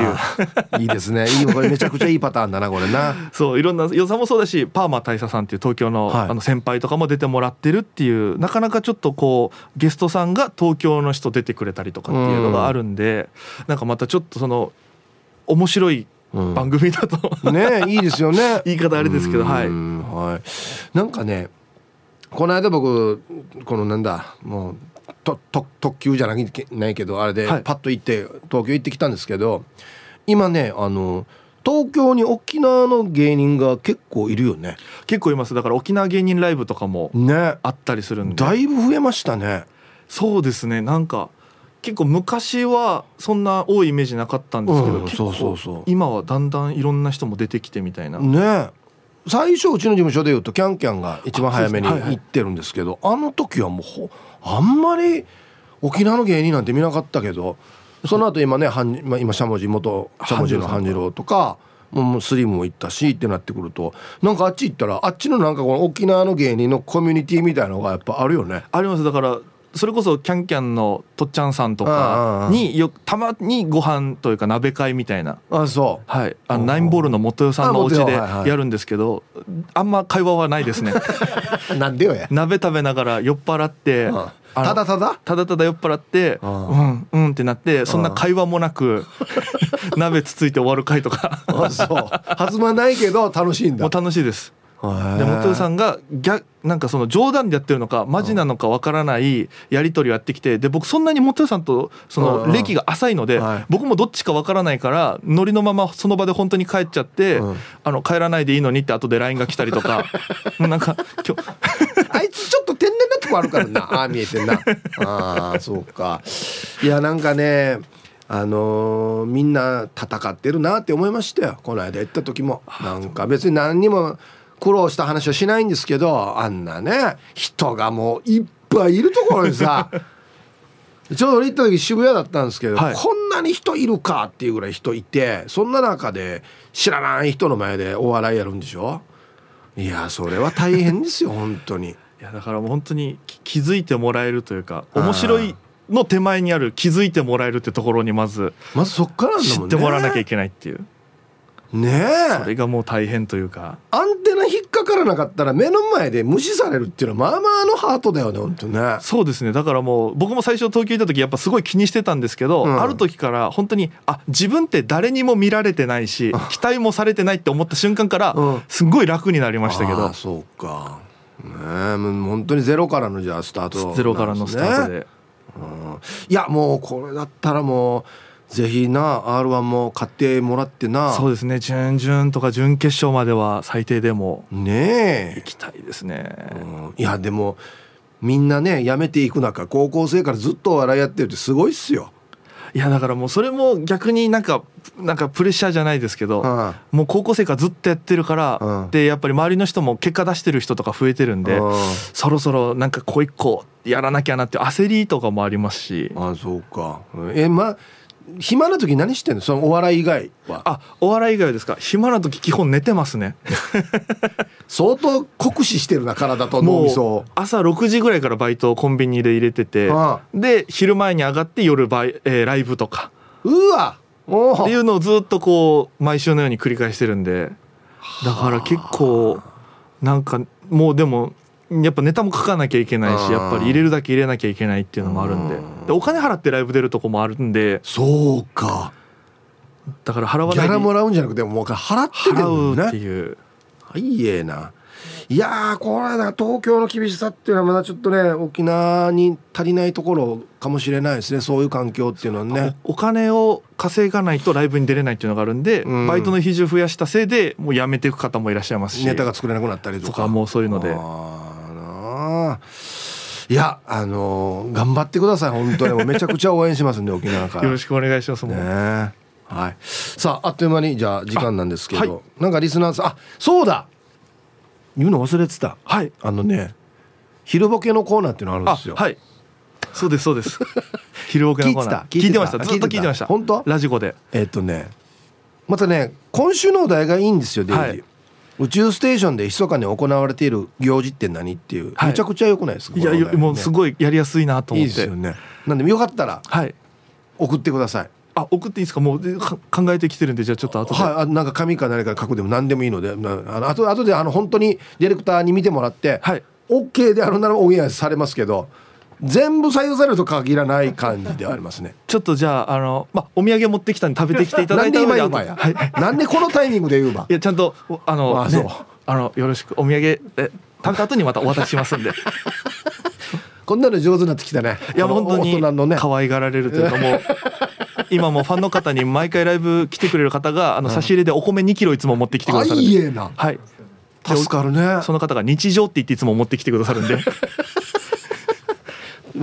いういいですねいいこれめちゃくちゃいいパターンだなこれな そういろんな与座もそうだしパーマ大佐さんっていう東京の,、あの先輩とかも出てもらってるっていうなかなかちょっとこうゲストさんが東京の人出てくれたりとかっていうのがあるんで、うん、なんかまたちょっとその面白い番組だと、ねいいですよね 言い方あれですけどはい、はい、なんかねこの間僕このなんだもうとと特急じゃなきないけどあれでパッと行って、はい、東京行ってきたんですけど今ねあの東京に沖縄の芸人が結構いるよね結構いますだから沖縄芸人ライブとかもねあったりするんで、ね、だいぶ増えましたねそうですねなんか結構昔はそんな多いイメージなかったんですけど、うん、そうそうそう今はだんだんいろんな人も出てきてみたいなね最初うちの事務所でいうとキャンキャンが一番早めに行ってるんですけどあの時はもうあんまり沖縄の芸人なんて見なかったけどその後今ね今しゃもじ元しゃもじの半次郎とか。もうスリムも行ったしってなってくるとなんかあっち行ったらあっちのなんかこの沖縄の芸人のコミュニティみたいなのがやっぱあるよねありますだからそれこそキャンキャンのとっちゃんさんとかによたまにご飯というか鍋会みたいなあそうはいあナインボールの元代さんのお家でやるんですけどあんま会話はないですね なんでよや鍋食べながら酔っ払ってただただただただ酔っ払ってうんうんってなってそんな会話もなく 鍋つついて終わる会とかあそう弾まないけど楽しいんだもう楽しいですで元さんが逆なんかその冗談でやってるのかマジなのかわからないやり取りをやってきてで僕そんなに元さんとその歴が浅いので僕もどっちかわからないからノリのままその場で本当に帰っちゃってあの帰らないでいいのにって後で LINE が来たりとか なんか今日あいつちょっと天然なとこあるからな ああ見えてんなああそうかいやなんかねあのー、みんな戦ってるなって思いましたよこの間行った時もなんか別に何にも苦労した話はしないんですけどあんなね人がもういっぱいいるところにさ ちょうど行った時渋谷だったんですけど、はい、こんなに人いるかっていうぐらい人いてそんな中で知らない人の前でお笑いやるんでしょいやそれは大変ですよ本当に いやだからもう本当に気づいてもらえるというか面白いの手前にある気づいてもらえるってところにまずまずそっから、ね、知ってもらわなきゃいけないっていう。ねえそれがもう大変というかアンテナ引っかからなかったら目の前で無視されるっていうのはまあまあのハートだよね本当ねそうですねだからもう僕も最初東京行った時やっぱすごい気にしてたんですけど、うん、ある時から本当にあ自分って誰にも見られてないし期待もされてないって思った瞬間からすごい楽になりましたけど、うん、そうかねえもう本当にゼロからのじゃあスタート、ね、ゼロからのスタートで、うん、いやもうこれだったらもうぜひな r 1も買ってもらってなそうですね準々とか準決勝までは最低でもねえ行きたいですね、うん、いやでもみんなねやめていく中高校生からずっと笑いやってるってすごいっすよいやだからもうそれも逆になんかなんかプレッシャーじゃないですけど、うん、もう高校生からずっとやってるから、うん、でやっぱり周りの人も結果出してる人とか増えてるんで、うん、そろそろなんかこう一個やらなきゃなって焦りとかもありますしあそうかえまあ暇な時何してんのそのお笑い以外はあお笑い以外ですか暇な時基本寝てますね 相当酷使してるな体と脳みそ朝6時ぐらいからバイトをコンビニで入れててで昼前に上がって夜バイ、えー、ライブとかうわっていうのをずっとこう毎週のように繰り返してるんでだから結構なんかもうでもやっぱネタも書かなきゃいけないしやっぱり入れるだけ入れなきゃいけないっていうのもあるんででお金払ってライブ出るとこもあるんでそうかだから払わないギャラもらうんじゃなくてもう払ってるね、払うっていうはいええないやこれだ東京の厳しさっていうのはまだちょっとね沖縄に足りないところかもしれないですねそういう環境っていうのはねお金を稼がないとライブに出れないっていうのがあるんで、うん、バイトの比重増やしたせいでもう辞めていく方もいらっしゃいますしネタが作れなくなったりとかもうそういうので。ないやあのー、頑張ってください本当にめちゃくちゃ応援しますんで沖縄からよろしくお願いしますねはいさああっという間にじゃ時間なんですけど、はい、なんかリスナーさんあそうだ言うの忘れてたはいあのね昼ボケのコーナーっていうのあるんですよはいそうですそうです 昼ボケのコーナー聞いてましたずっと聞いてました本当ラジコでえー、っとねまたね今週のお題がいいんですよデイリー、はい宇宙ステーションで密かに行われている行事って何っていう、めちゃくちゃよくないですか、い、や、もうすごいやりやすいなと思っていいですよねなんでよかったら、はい、送ってくださいあ送っていいですかもう考えてきてるんでじゃあちょっと後ではいなんか紙か何か書くでも何でもいいのであの後後であの本当にディレクターに見てもらって、はい、OK であるならオンエアされますけど全部採用されると限らない感じではありますねちょっとじゃああの、ま、お土産持ってきたんで食べてきていただいてなんで今言うや、はい、なんでこのタイミングで言うばいやちゃんとあの、まあそね、あのよろしくお土産え単価後にまたお渡ししますんで こんなの上手になってきたねいや本当にの、ね、可愛がられるというかもう 今もファンの方に毎回ライブ来てくれる方があの差し入れでお米2キロいつも持ってきてくださるんで、うん、いいえなはい助かるねその方が日常って言っていつも持ってきてくださるんで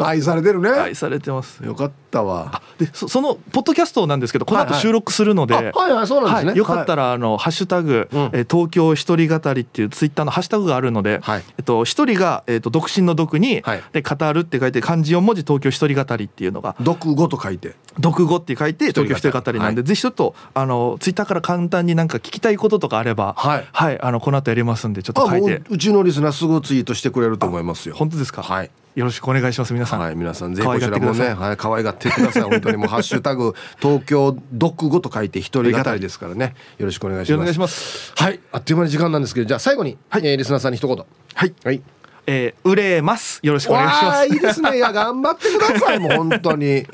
愛されてるね愛されてますよかったわでそのポッドキャストなんですけどこの後収録するのではいはいそうなんですねよかったらあの「ハッシュタグえ東京一人語り」っていうツイッターのハッシュタグがあるのではいえっと一人がえっと独身の独にで語るって書いて漢字4文字東京一人語りっていうのが独語と書いて読語って書いて東京一人語りなんで、はい、ぜひちょっとあのツイッターから簡単になんか聞きたいこととかあれば、はい、はい、あのこの後やりますんでちょっと書いてうちのリスナーすぐツイートしてくれると思いますよ本当ですかはいよろしくお願いします皆さんはい皆さんぜひこちらもねはい可愛がってください本当にもう ハッシュタグ東京読語と書いて一人語りですからねよろしくお願いしますお願いしますはいあっという間に時間なんですけどじゃあ最後に、はいえー、リスナーさんに一言はいはいえー、売れますよろしくお願いしますいいですねいや頑張ってくださいもう本当に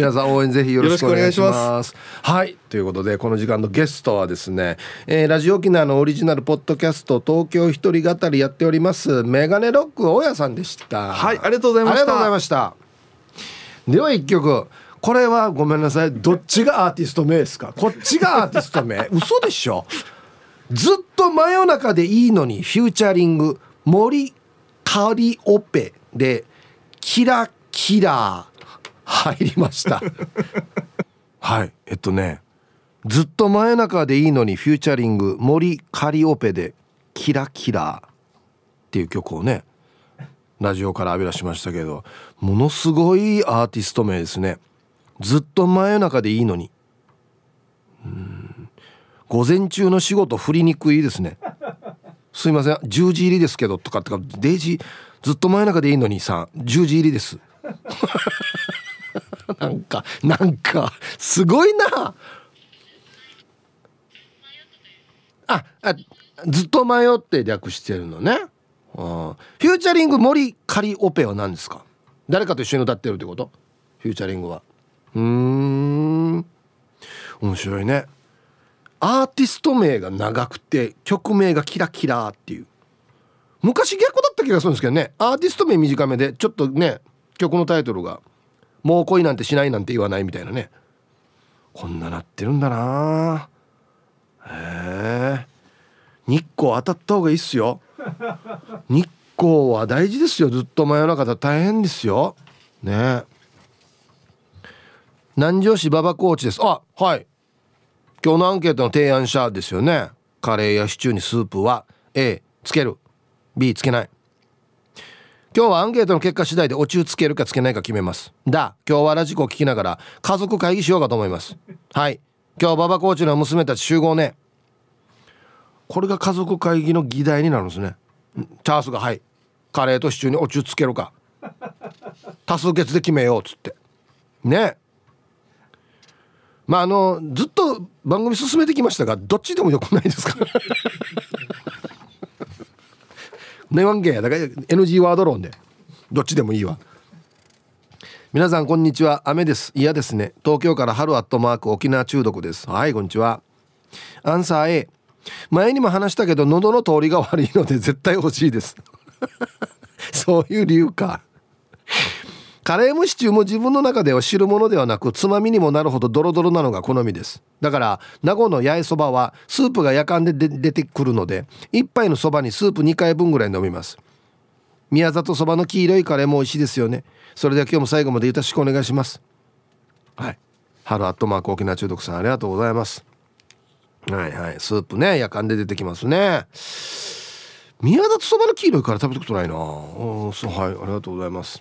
皆さん応援ぜひよろしくお願いしますはいということでこの時間のゲストはですね、えー、ラジオ沖縄のオリジナルポッドキャスト東京一人語りやっておりますメガネロック大家さんでしたはいありがとうございましたありがとうございましたでは一曲これはごめんなさいどっちがアーティスト名ですかこっちがアーティスト名 嘘でしょずっと真夜中でいいのにフューチャリング森カリオペでキラキラ入りました はいえっとねずっと真夜中でいいのにフューチャリング森カリオペで「キラキラ」っていう曲をねラジオから浴び出しましたけどものすごいアーティスト名ですねずっと真夜中でいいのにうん午前中の仕事振りにくいですねすいません10時入りですけどとかってかデイジーずっと真夜中でいいのにさ10時入りですなんかなんかすごいなああずっと迷って略してるのね、うん、フューチャリング森カリオペは何ですか誰かと一緒に歌ってるってことフューチャリングはうん面白いねアーティスト名が長くて曲名がキラキラっていう昔逆だった気がするんですけどねアーティスト名短めでちょっとね曲のタイトルがもう恋なんてしないなんて言わないみたいなねこんななってるんだなへえ日光当たった方がいいっすよ日光は大事ですよずっと真夜中だ大変ですよね南城市馬場コーチですあはい今日のアンケートの提案者ですよねカレーやシチューにスープは A つける B つけない今日はアンケートの結果次第でお中つけるかつけないか決めますだ今日はラジコを聞きながら家族会議しようかと思いますはい今日馬場コーチの娘たち集合ねこれが家族会議の議題になるんですねチャースがはいカレーとシチューにお中つけるか多数決で決めようっつってねまああのずっと番組進めてきましたがどっちでもよくないですかネワンゲーだから NG ワード論でどっちでもいいわ皆さんこんにちは雨です嫌ですね東京から春アットマーク沖縄中毒ですはいこんにちはアンサー A 前にも話したけど喉の通りが悪いので絶対欲しいです そういう理由かカレー蒸しチューも自分の中では汁物ではなくつまみにもなるほどドロドロなのが好みですだから名護の八重そばはスープがやかんで出てくるので1杯のそばにスープ2回分ぐらい飲みます宮里そばの黄色いカレーも美味しいですよねそれでは今日も最後までよろしくお願いしますはい春アットマーク沖縄中毒さんありがとうございますはいはいスープねやかんで出てきますね宮里そばの黄色いから食べたことないなうんそうはいありがとうございます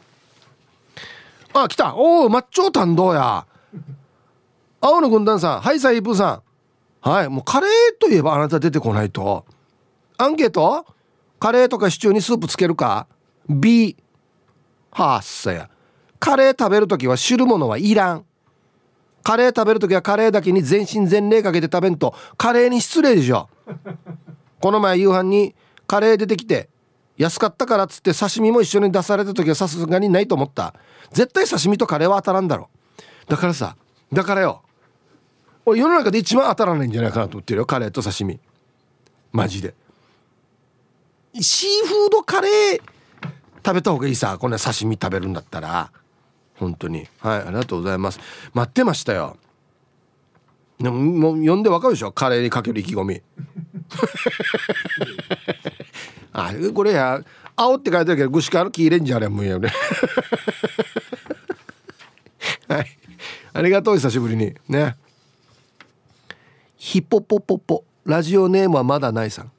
あ来たおおマッチョ担当や青の軍団さんはいサイプーさんはいもうカレーといえばあなた出てこないとアンケートカレーとかシチューにスープつけるか B はっさやカレー食べる時は汁物はいらんカレー食べる時はカレーだけに全身全霊かけて食べんとカレーに失礼でしょこの前夕飯にカレー出てきて安かったからっつって刺身も一緒に出された時はさすがにないと思った絶対刺身とカレーは当たらんだろだからさだからよ俺世の中で一番当たらないんじゃないかなと思ってるよカレーと刺身マジでシーフードカレー食べた方がいいさこんな刺身食べるんだったら本当にはいありがとうございます待ってましたよでももう呼んでわかるでしょカレーにかける意気込み あこれや青って書いてあるけど具志堅の黄レンジャーやもんやね はいありがとう久しぶりにねヒポポポポラジオネームはまだないさん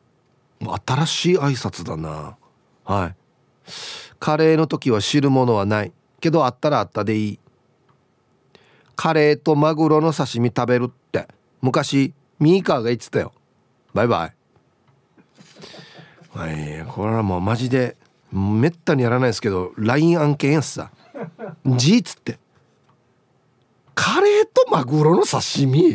新しい挨拶だなはいカレーの時は汁物はないけどあったらあったでいいカレーとマグロの刺身食べるって昔ミーカーが言ってたよバイバイ。はい、これはもうマジでめったにやらないですけど LINE 案件やすさ「じ」っつって「カレーとマグロの刺身」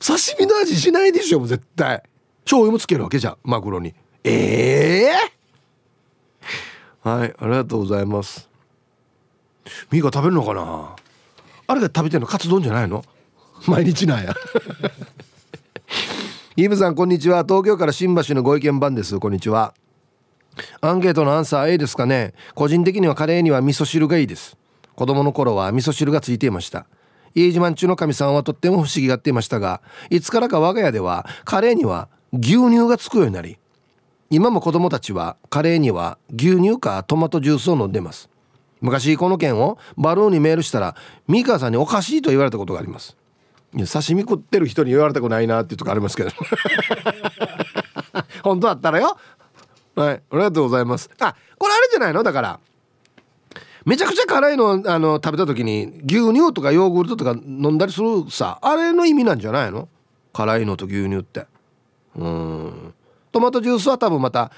刺身の味しないでしょ絶対醤油もつけるわけじゃマグロにええー、はいありがとうございますミー食べるのかなあれが食べてるのカツ丼じゃないの毎日なんやイブさんこんにちは東京から新橋のご意見番ですこんにちはアンケートのアンサー A ですかね個人的にはカレーには味噌汁がいいです子供の頃は味噌汁がついていました家自慢中の神さんはとっても不思議がっていましたがいつからか我が家ではカレーには牛乳がつくようになり今も子供たちはカレーには牛乳かトマトジュースを飲んでます昔この件をバルーンにメールしたら三川さんにおかしいと言われたことがあります刺身食ってる人に言われたくないなっていうとこありますけど 本当だったらよはいありがとうございますあこれあれじゃないのだからめちゃくちゃ辛いのあの食べた時に牛乳とかヨーグルトとか飲んだりするさあれの意味なんじゃないの辛いのと牛乳ってうんトマトジュースは多分また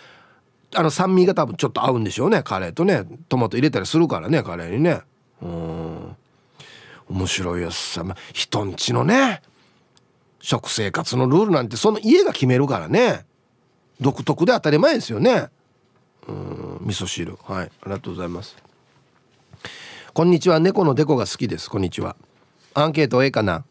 あの酸味が多分ちょっと合うんでしょうねカレーとねトマト入れたりするからねカレーにねうん面白いやつさ、ま人んちのね食生活のルールなんてその家が決めるからね独特で当たり前ですよねうん味噌汁はいありがとうございますこんにちは猫のデコが好きですこんにちはアンケート A かな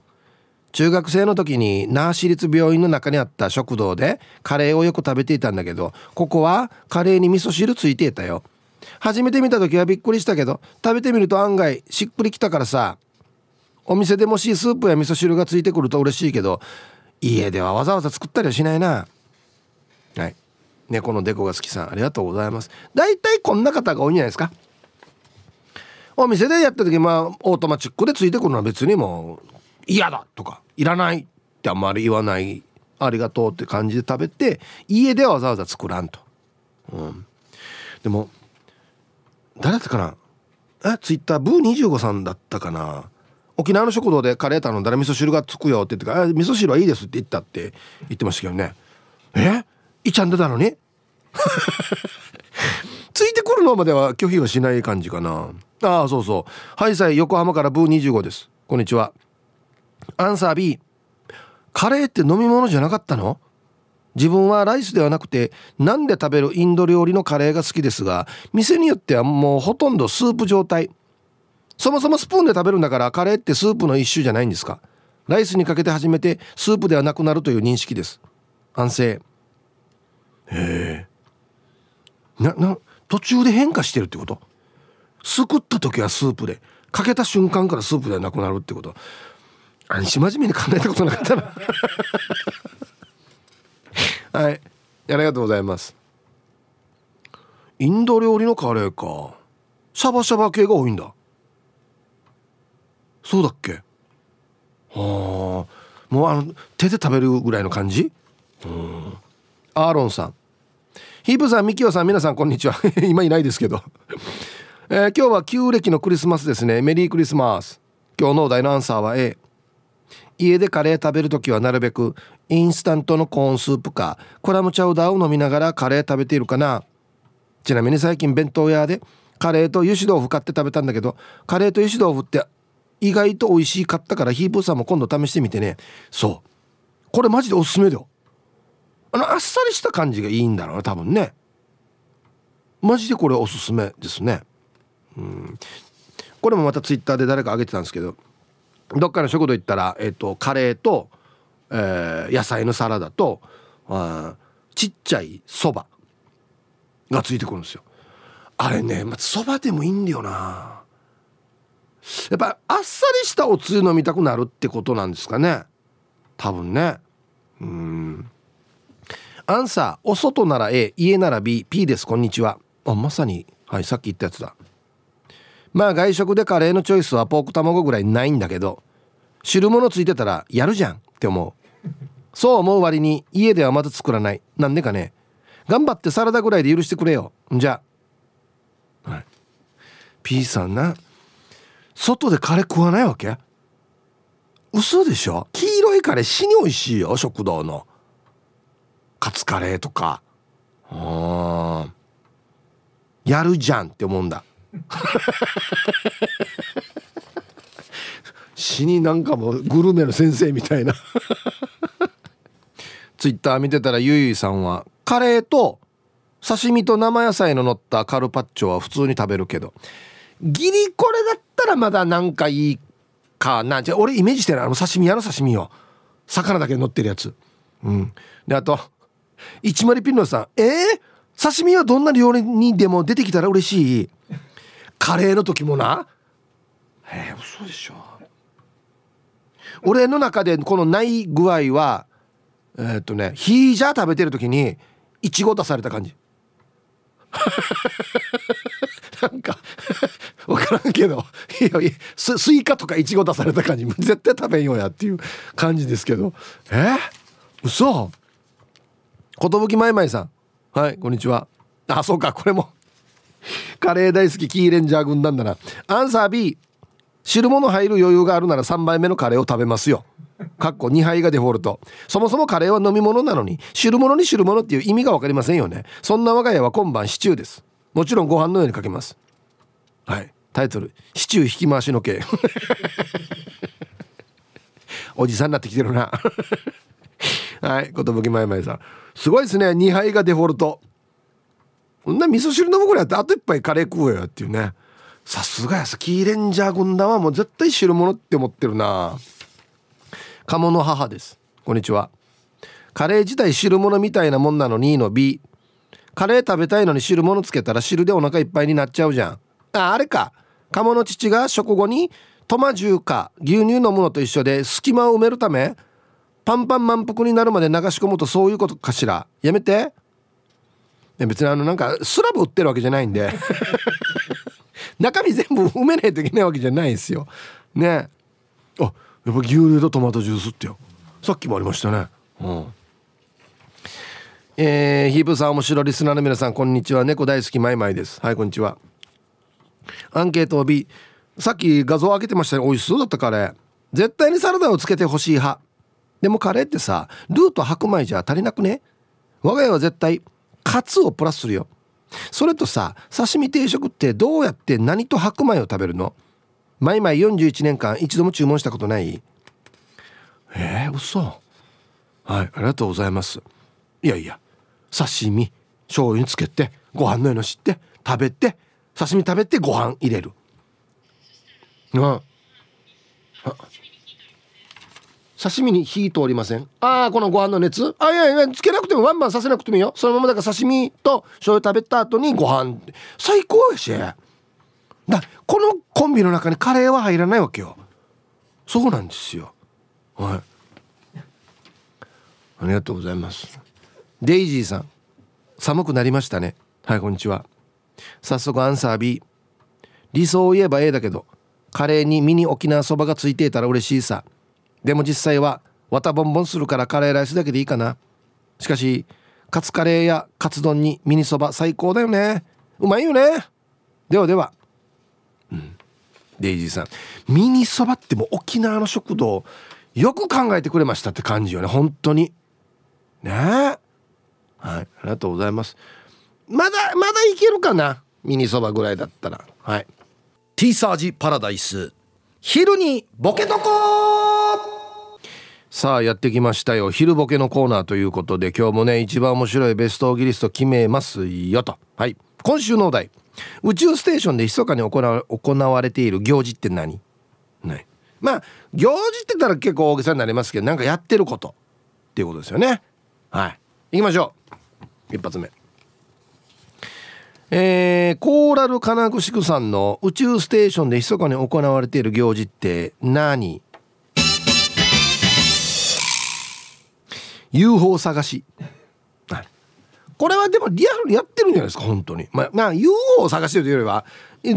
中学生の時に那覇市立病院の中にあった食堂でカレーをよく食べていたんだけどここはカレーに味噌汁ついていたよ初めて見た時はびっくりしたけど食べてみると案外しっくりきたからさお店でもしスープや味噌汁がついてくると嬉しいけど家ではわざわざ作ったりはしないなはい猫のデコが好きさんありがとうございます大体こんな方が多いんじゃないですかお店でやった時まあオートマチックでついてくるのは別にもう嫌だとかいらないってあんまり言わないありがとうって感じで食べて家ではわざわざ作らんと、うん、でも誰だったかなあツイッターブー25さんだったかな沖縄の食堂でカレー頼んだら味噌汁がつくよって言ってから「味噌汁はいいです」って言ったって言ってましたけどねえいちゃんだたのに ついてくるのまでは拒否はしない感じかなああそうそうハイサイ横浜からブー25ですこんにちはアンサー B カレーって飲み物じゃなかったの自分はライスではなくて何で食べるインド料理のカレーが好きですが店によってはもうほとんどスープ状態そもそもスプーンで食べるんだからカレーってスープの一種じゃないんですかライスにかけて始めてスープではなくなるという認識です安静。へえなな途中で変化してるってことすくった時はスープでかけた瞬間からスープではなくなるってことあんし真面目に考えたことなかったな はいありがとうございますインド料理のカレーかシャバシャバ系が多いんだそうだっけはあもうあの手で食べるぐらいの感じうんアーロンさんヒープさんミキオさん皆さんこんにちは 今いないですけど えー、今日は旧暦のクリスマスですねメリークリスマス今日のお題のアンサーは A 家でカレー食べる時はなるべくインスタントのコーンスープかコラムチャウダーを飲みながらカレー食べているかなちなみに最近弁当屋でカレーと油脂豆腐買って食べたんだけどカレーと油脂豆腐って意外と美味しかったからヒープーさんも今度試してみてねそうこれマジでおすすめだよあのあっさりした感じがいいんだろうな多分ねマジでこれおすすめですねうんこれもまたツイッターで誰かあげてたんですけどどっかの食堂行ったら、えーと、カレーと、えー、野菜のサラダとあちっちゃいそばがついてくるんですよあれねまそばでもいいんだよなやっぱあっさりしたおつゆ飲みたくなるってことなんですかね多分ねうんアンサーお外なら A 家なら BP ですこんにちはあまさにはいさっき言ったやつだまあ外食でカレーのチョイスはポーク卵ぐらいないんだけど汁物ついてたらやるじゃんって思うそう思う割に家ではまだ作らないなんでかね頑張ってサラダぐらいで許してくれよじゃあ、はい、P さんな外でカレー食わないわけ嘘でしょ黄色いカレー死に美味しいよ食堂のカツカレーとかうんやるじゃんって思うんだ 死になんかもうグルメの先生みたいな ツイッター見てたらゆいゆいさんはカレーと刺身と生野菜の乗ったカルパッチョは普通に食べるけどギリこれだっったらまだなんかいいかなじゃあ俺イメージしてるあの刺身やの刺身を魚だけ乗ってるやつうんであと一丸ピンのさんえー、刺身はどんな料理にでも出てきたら嬉しいカレーの時もなえー、嘘でしょ俺の中でこのない具合はえー、っとねヒージャー食べてる時にいちご出された感じ なんか分からんけど いやススイカとかイチゴ出された感じ 絶対食べんよやっていう感じですけどえ嘘寿まいまいさんはいこんにちはあそうかこれも カレー大好きキーレンジャー軍団だなアンサー B 汁物入る余裕があるなら3杯目のカレーを食べますよかっこ2杯がデフォルトそもそもカレーは飲み物なのに汁物に汁物っていう意味が分かりませんよねそんな我が家は今晩シチューですもちろんご飯のようにかけますはいタイトル「シチュー引き回しの刑」おじさんになってきてるなはい寿まいまいさんすごいですね2杯がデフォルトこんな味噌汁飲むぐらいやったあと1杯カレー食うよっていうねさすがやスキーレンジャー軍団はもう絶対汁物って思ってるな鴨の母ですこんにちはカレー自体汁物みたいなもんなのにの B カレー食べたいのに汁物つけたら汁でお腹いっぱいになっちゃうじゃんああれか鴨の父が食後にトマジューか牛乳飲むのと一緒で隙間を埋めるためパンパン満腹になるまで流し込むとそういうことかしらやめて別にあのなんかスラブ売ってるわけじゃないんで 中身全部埋めないといけないわけじゃないですよねあやっぱ牛乳とトマトジュースってよさっきもありましたねうんえー、ヒープさん面白いリスナーの皆さんこんにちは猫大好きマイマイですはいこんにちはアンケートを B さっき画像開けてましたね美味しそうだったカレー絶対にサラダをつけてほしい派でもカレーってさルーと白米じゃ足りなくね我が家は絶対カツをプラスするよそれとさ刺身定食ってどうやって何と白米を食べるの毎毎41年間一度も注文したことないえー、嘘はいありがとうございますいやいや刺身醤油につけてご飯のようにして食べて刺身食べてご飯入れるうん刺身に火通りませんああこのご飯の熱あいやいやつけなくてもワンバンさせなくてもいいよそのままだから刺身と醤油食べた後にご飯最高やしだこのコンビの中にカレーは入らないわけよそうなんですよはいありがとうございますデイジーさん寒くなりましたねはいこんにちは早速アンサー B 理想を言えば A だけどカレーにミニ沖縄そばがついていたら嬉しいさでも実際は綿ボンボンするからカレーライスだけでいいかなしかしカツカレーやカツ丼にミニそば最高だよねうまいよねではでは、うん、デイジーさんミニそばってもう沖縄の食堂よく考えてくれましたって感じよね本当にねえはいありがとうございますまだまだいけるかなミニそばぐらいだったらはいティーサージパラダイス昼にボケとこさあやってきましたよ昼ボケのコーナーということで今日もね一番面白いベストギリスト決めますよとはい今週のお題宇宙ステーションで密かに行われている行事って何ないまあ行事って言ったら結構大げさになりますけどなんかやってることっていうことですよねはい行きましょう一発目えー、コーラル金串区さんの宇宙ステーションで密かに行われている行事って何 ?UFO 探し。これはでもリアルにやってるんじゃないですか本当に。まあ、まあ、UFO を探してるというよりは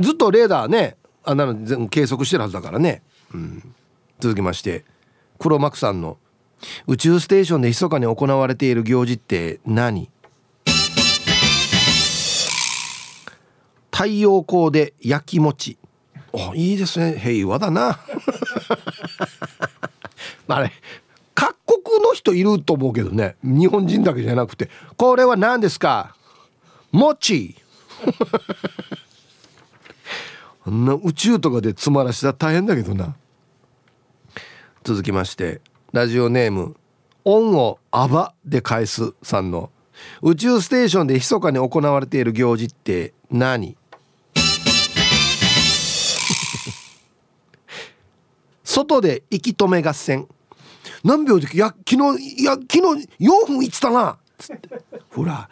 ずっとレーダーねあなの全計測してるはずだからね。うん、続きまして黒幕さんの「宇宙ステーションで密かに行われている行事って何?」太陽光で焼き餅おいいですね平和だな あれ各国の人いると思うけどね日本人だけじゃなくてこれは何ですか餅 な宇宙とかで詰まらしたら大変だけどな続きましてラジオネーム「恩をあば」で返すさんの「宇宙ステーションで密かに行われている行事って何?」外で息止め合戦何秒でいや昨日いや昨日4分いってたなつってほら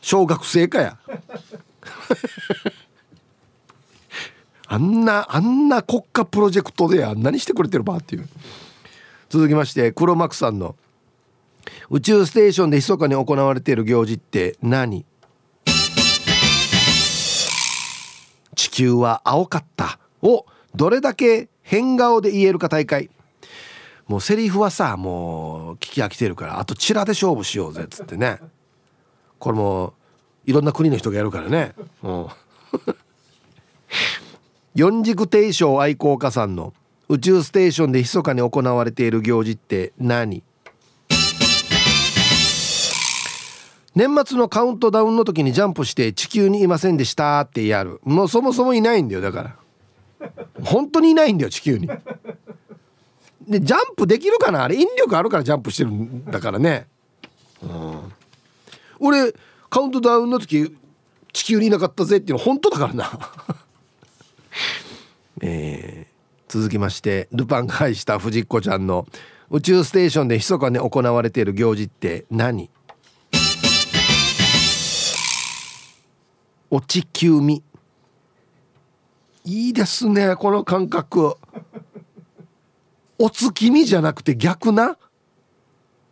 小学生かや あんなあんな国家プロジェクトでや何してくれてるばっていう続きまして黒幕さんの「宇宙ステーションで密かに行われている行事って何?」「地球は青かった」をどれだけ変顔で言えるか大会もうセリフはさもう聞き飽きてるからあとチラで勝負しようぜっつってねこれもいろんな国の人がやるからねうん 四軸定称愛好家さんの宇宙ステーションで密かに行われている行事って何年末のカウントダウンの時にジャンプして地球にいませんでしたってやるもうそもそもいないんだよだから本当にいないんだよ地球にでジャンプできるかなあれ引力あるからジャンプしてるんだからねうん俺カウントダウンの時地球にいなかったぜっていうの本当だからな えー、続きましてルパンが愛した藤子ちゃんの宇宙ステーションで密かに行われている行事って何お地球みいいですねこの感覚お月見じゃなくて逆な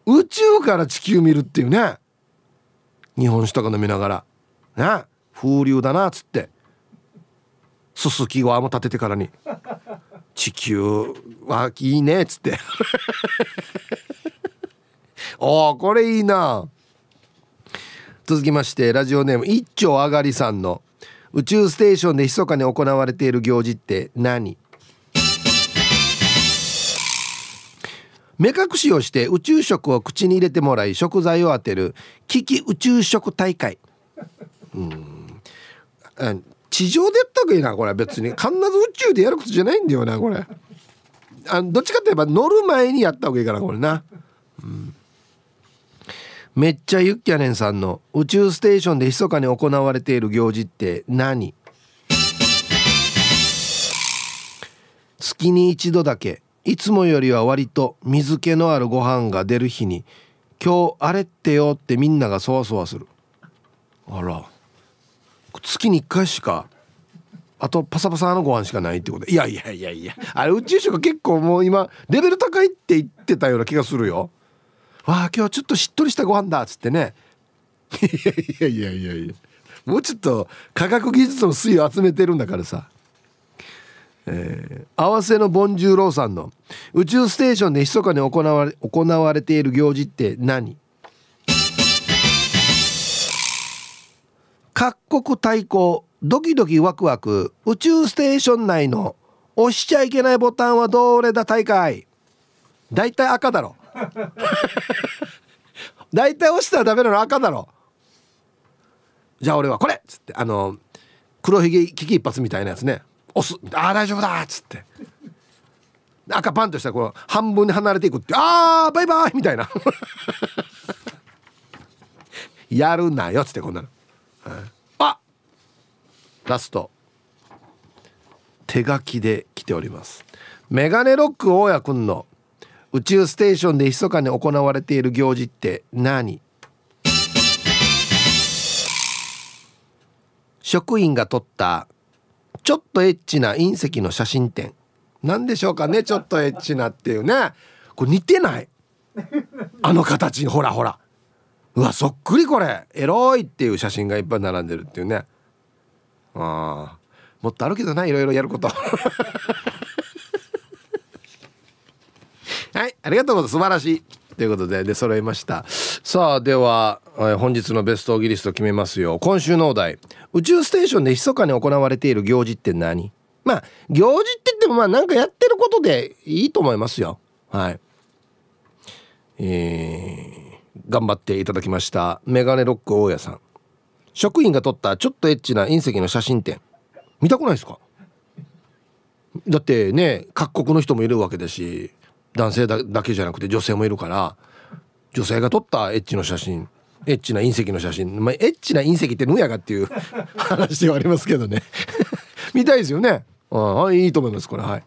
宇宙から地球見るっていうね日本酒とか飲みながらね風流だなっつってすすきはも立ててからに「地球はいいね」っつって「おおこれいいな」続きましてラジオネーム一丁あがりさんの宇宙ステーションで密かに行われている行事って何目隠しをして宇宙食を口に入れてもらい食材を当てる危機宇宙食大会うん地上でやったわがいなこれ別に必ず宇宙でやることじゃないんだよなこれあどっちかといえば乗る前にやった方がいいかなこれな、うん、めっちゃユッキャネンさんの宇宙ステーションで密かに行われている行事って何月に一度だけいつもよりは割と水気のあるご飯が出る日に「今日あれってよ」ってみんながそわそわするあら月に1回しかあとパサパサのご飯しかないってこといやいやいやいやあれ宇宙食結構もう今レベル高いって言ってたような気がするよわあ今日ちょっとしっとりしたご飯だ」っつってねいやいやいやいやもうちょっと科学技術の粋を集めてるんだからさえー、合わせのボンジューローさんの「宇宙ステーションで密かに行われ行われている行事って何?」各国対抗ドキドキワクワク宇宙ステーション内の押しちゃいけないボタンはどれだ大会大体赤だろ 大体押したらダメなの赤だろじゃあ俺はこれっつってあの黒ひげ危機一髪みたいなやつね押すああ大丈夫だっつって赤パンとしたらこう半分に離れていくってああバイバイみたいな やるなよっつってこんなの、あラスト手書きで来ておりますメガネロック大家くんの「宇宙ステーションで密かに行われている行事って何職員が撮ったちょっとエッチな隕石の写真展何でしょうかねちょっとエッチなっていうねこれ似てないあの形ほらほらうわそっくりこれエロいっていう写真がいっぱい並んでるっていうねああもっとあるけどないろいろやることはいありがとうございます素晴らしいということでで揃いましたさあでは、えー、本日のベストオギリスト決めますよ今週のお題宇宙ステーションで密かに行われている行事って何まあ行事って言ってもまあなんかやってることでいいと思いますよはいえー、頑張っていただきましたメガネロック大家さん職員が撮ったちょっとエッチな隕石の写真展見たくないですかだってね各国の人もいるわけだし男性だけじゃなくて女性もいるから女性が撮ったエッチの写真エッチな隕石の写真、まあ、エッチな隕石ってぬやがっていう 話ではありますけどね 見たいですよねああいいと思いますこれはい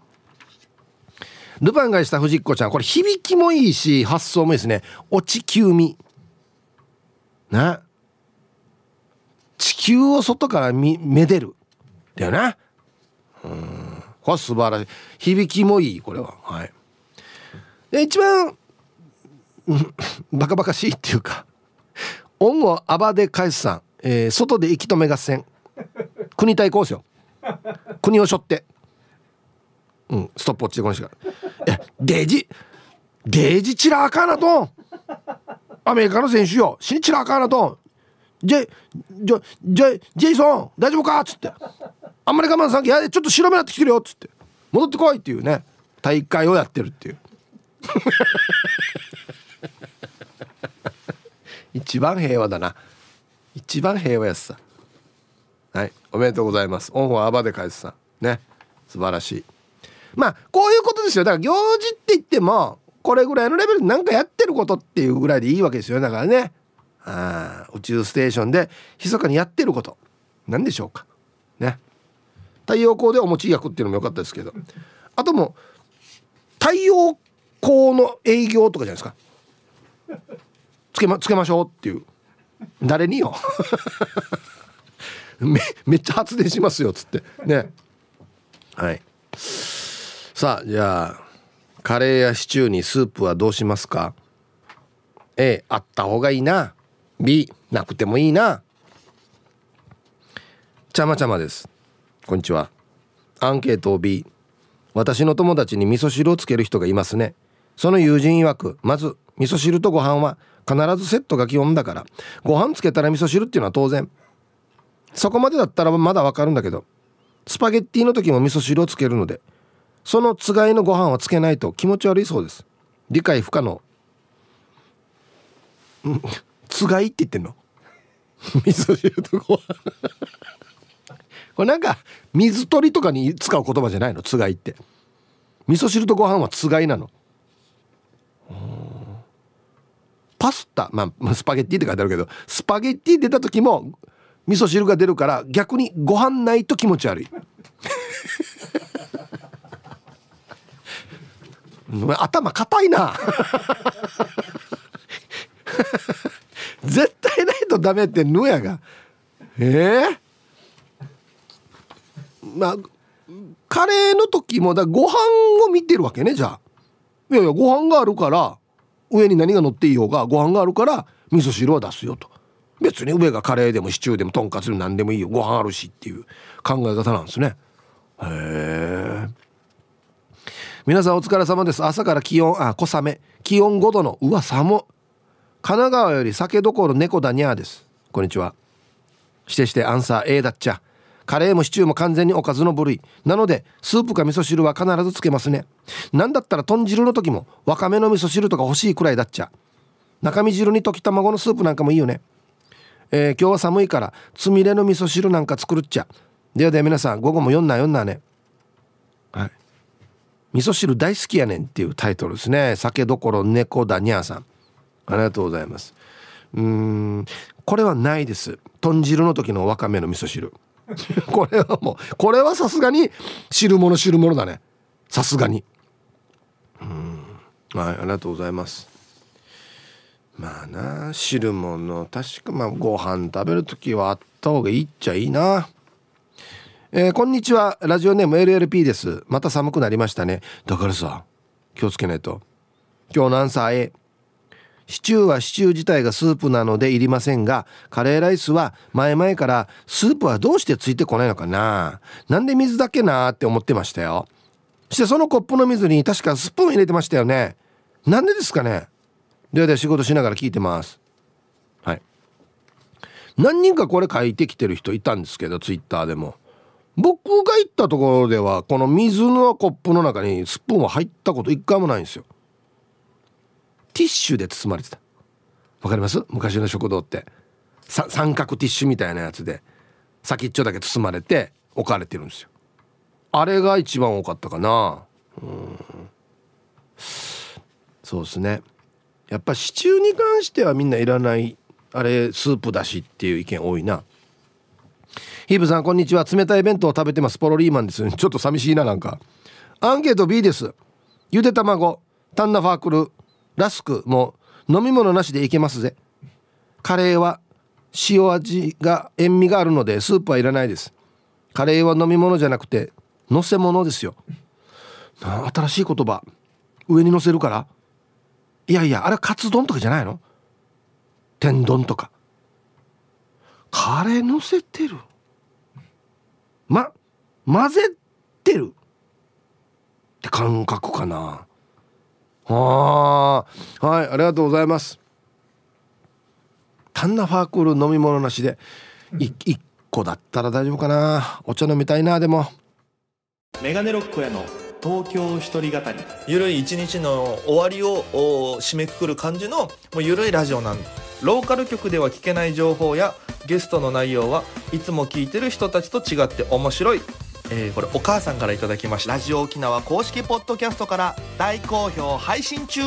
ルパンがした藤子ちゃんこれ響きもいいし発想もいいですねお地球見な地球を外からみめでるだよなうんこれは素晴らしい響きもいいこれははいで一番バカバカしいっていうか恩をばで返すさん、えー、外で息止め合戦国対抗ですよ国を背負ってうんストップ落ちてこないしかえデージデージチラーカーナトンアメリカの選手よ死にチラーカーナトンジェジェジェジェイソン大丈夫かっつってあんまり我慢さんきやちょっと白目なってきてるよっつって戻ってこいっていうね大会をやってるっていう 一番平和だな一番平和やすさはいおめでとうございますオンはアバで返すさね素晴らしいまあこういうことですよだから行事って言ってもこれぐらいのレベルで何かやってることっていうぐらいでいいわけですよだからねあ宇宙ステーションで密かにやってること何でしょうかね太陽光でお餅焼くっていうのも良かったですけどあとも太陽校の営業とかじゃないですかつけまつけましょうっていう誰によ めめっちゃ発電しますよっつってねはいさあじゃあカレーやシチューにスープはどうしますか A あった方がいいな B なくてもいいなちゃまちゃまですこんにちはアンケートを B 私の友達に味噌汁をつける人がいますねその友人曰くまず味噌汁とご飯は必ずセットが基本だからご飯つけたら味噌汁っていうのは当然そこまでだったらまだわかるんだけどスパゲッティの時も味噌汁をつけるのでそのつがいのご飯はつけないと気持ち悪いそうです理解不可能 つがいって言ってんの 味噌汁とご飯 これなんか水鳥とかに使う言葉じゃないのつがいって味噌汁とご飯はつがいなのパスタ、まあ、スパゲッティって書いてあるけど、スパゲッティ出た時も、味噌汁が出るから、逆にご飯ないと気持ち悪い。頭硬いな 絶対ないとダメってぬやがええー、まあカレーの時もだご飯を見てるわけねじゃあいやいやご飯があるから上に何が乗っていようがご飯があるから味噌汁は出すよと別に上がカレーでもシチューでもとんかつでも何でもいいよご飯あるしっていう考え方なんですねへえ皆さんお疲れ様です朝から気温あ小雨気温5度のうわ寒神奈川より酒どころ猫だにゃーですこんにちはしてしてアンサー A だっちゃカレーもシチューも完全におかずの部類なのでスープか味噌汁は必ずつけますねなんだったら豚汁の時もわかめの味噌汁とか欲しいくらいだっちゃ中身汁に溶き卵のスープなんかもいいよねえー、今日は寒いからつみれの味噌汁なんか作るっちゃではでは皆さん午後も読んな読んなねはい味噌汁大好きやねんっていうタイトルですね酒どころ猫だにゃーさんありがとうございますうんこれはないです豚汁の時のわかめの味噌汁 これはもうこれはさすがに汁物汁物だねさすがにうんはいありがとうございますまあな汁物確かまあご飯食べる時はあった方がいいっちゃいいなえー、こんにちはラジオネーム LLP ですまた寒くなりましたねだからさ気をつけないと今日何歳シチューはシチュー自体がスープなのでいりませんが、カレーライスは前々からスープはどうしてついてこないのかななんで水だけなって思ってましたよ。してそのコップの水に確かスプーン入れてましたよね。なんでですかねではでは仕事しながら聞いてます。はい。何人かこれ書いてきてる人いたんですけど、ツイッターでも。僕が行ったところではこの水のコップの中にスプーンは入ったこと一回もないんですよティッシュで包まれてたわかります昔の食堂って三角ティッシュみたいなやつで先っちょだけ包まれて置かれてるんですよあれが一番多かったかなうんそうですねやっぱシチューに関してはみんないらないあれスープだしっていう意見多いなヒーブさんこんにちは冷たい弁当を食べてますポロリーマンです ちょっと寂しいななんかアンケート B ですゆで卵タンナファークルラスクも飲み物なしでいけますぜカレーは塩味が塩味があるのでスープはいらないですカレーは飲み物じゃなくてのせ物ですよ新しい言葉上にのせるからいやいやあれカツ丼とかじゃないの天丼とかカレーのせてるま混ぜてるって感覚かなああはいありがとうございますタンナファークール飲み物なしで1個だったら大丈夫かなお茶飲みたいなでもメガネロックへの東京一人語りゆるい一日の終わりを締めくくる感じのもうゆるいラジオなんローカル局では聞けない情報やゲストの内容はいつも聞いてる人たちと違って面白いえー、これお母さんから頂きましたラジオ沖縄公式ポッドキャストから大好評配信中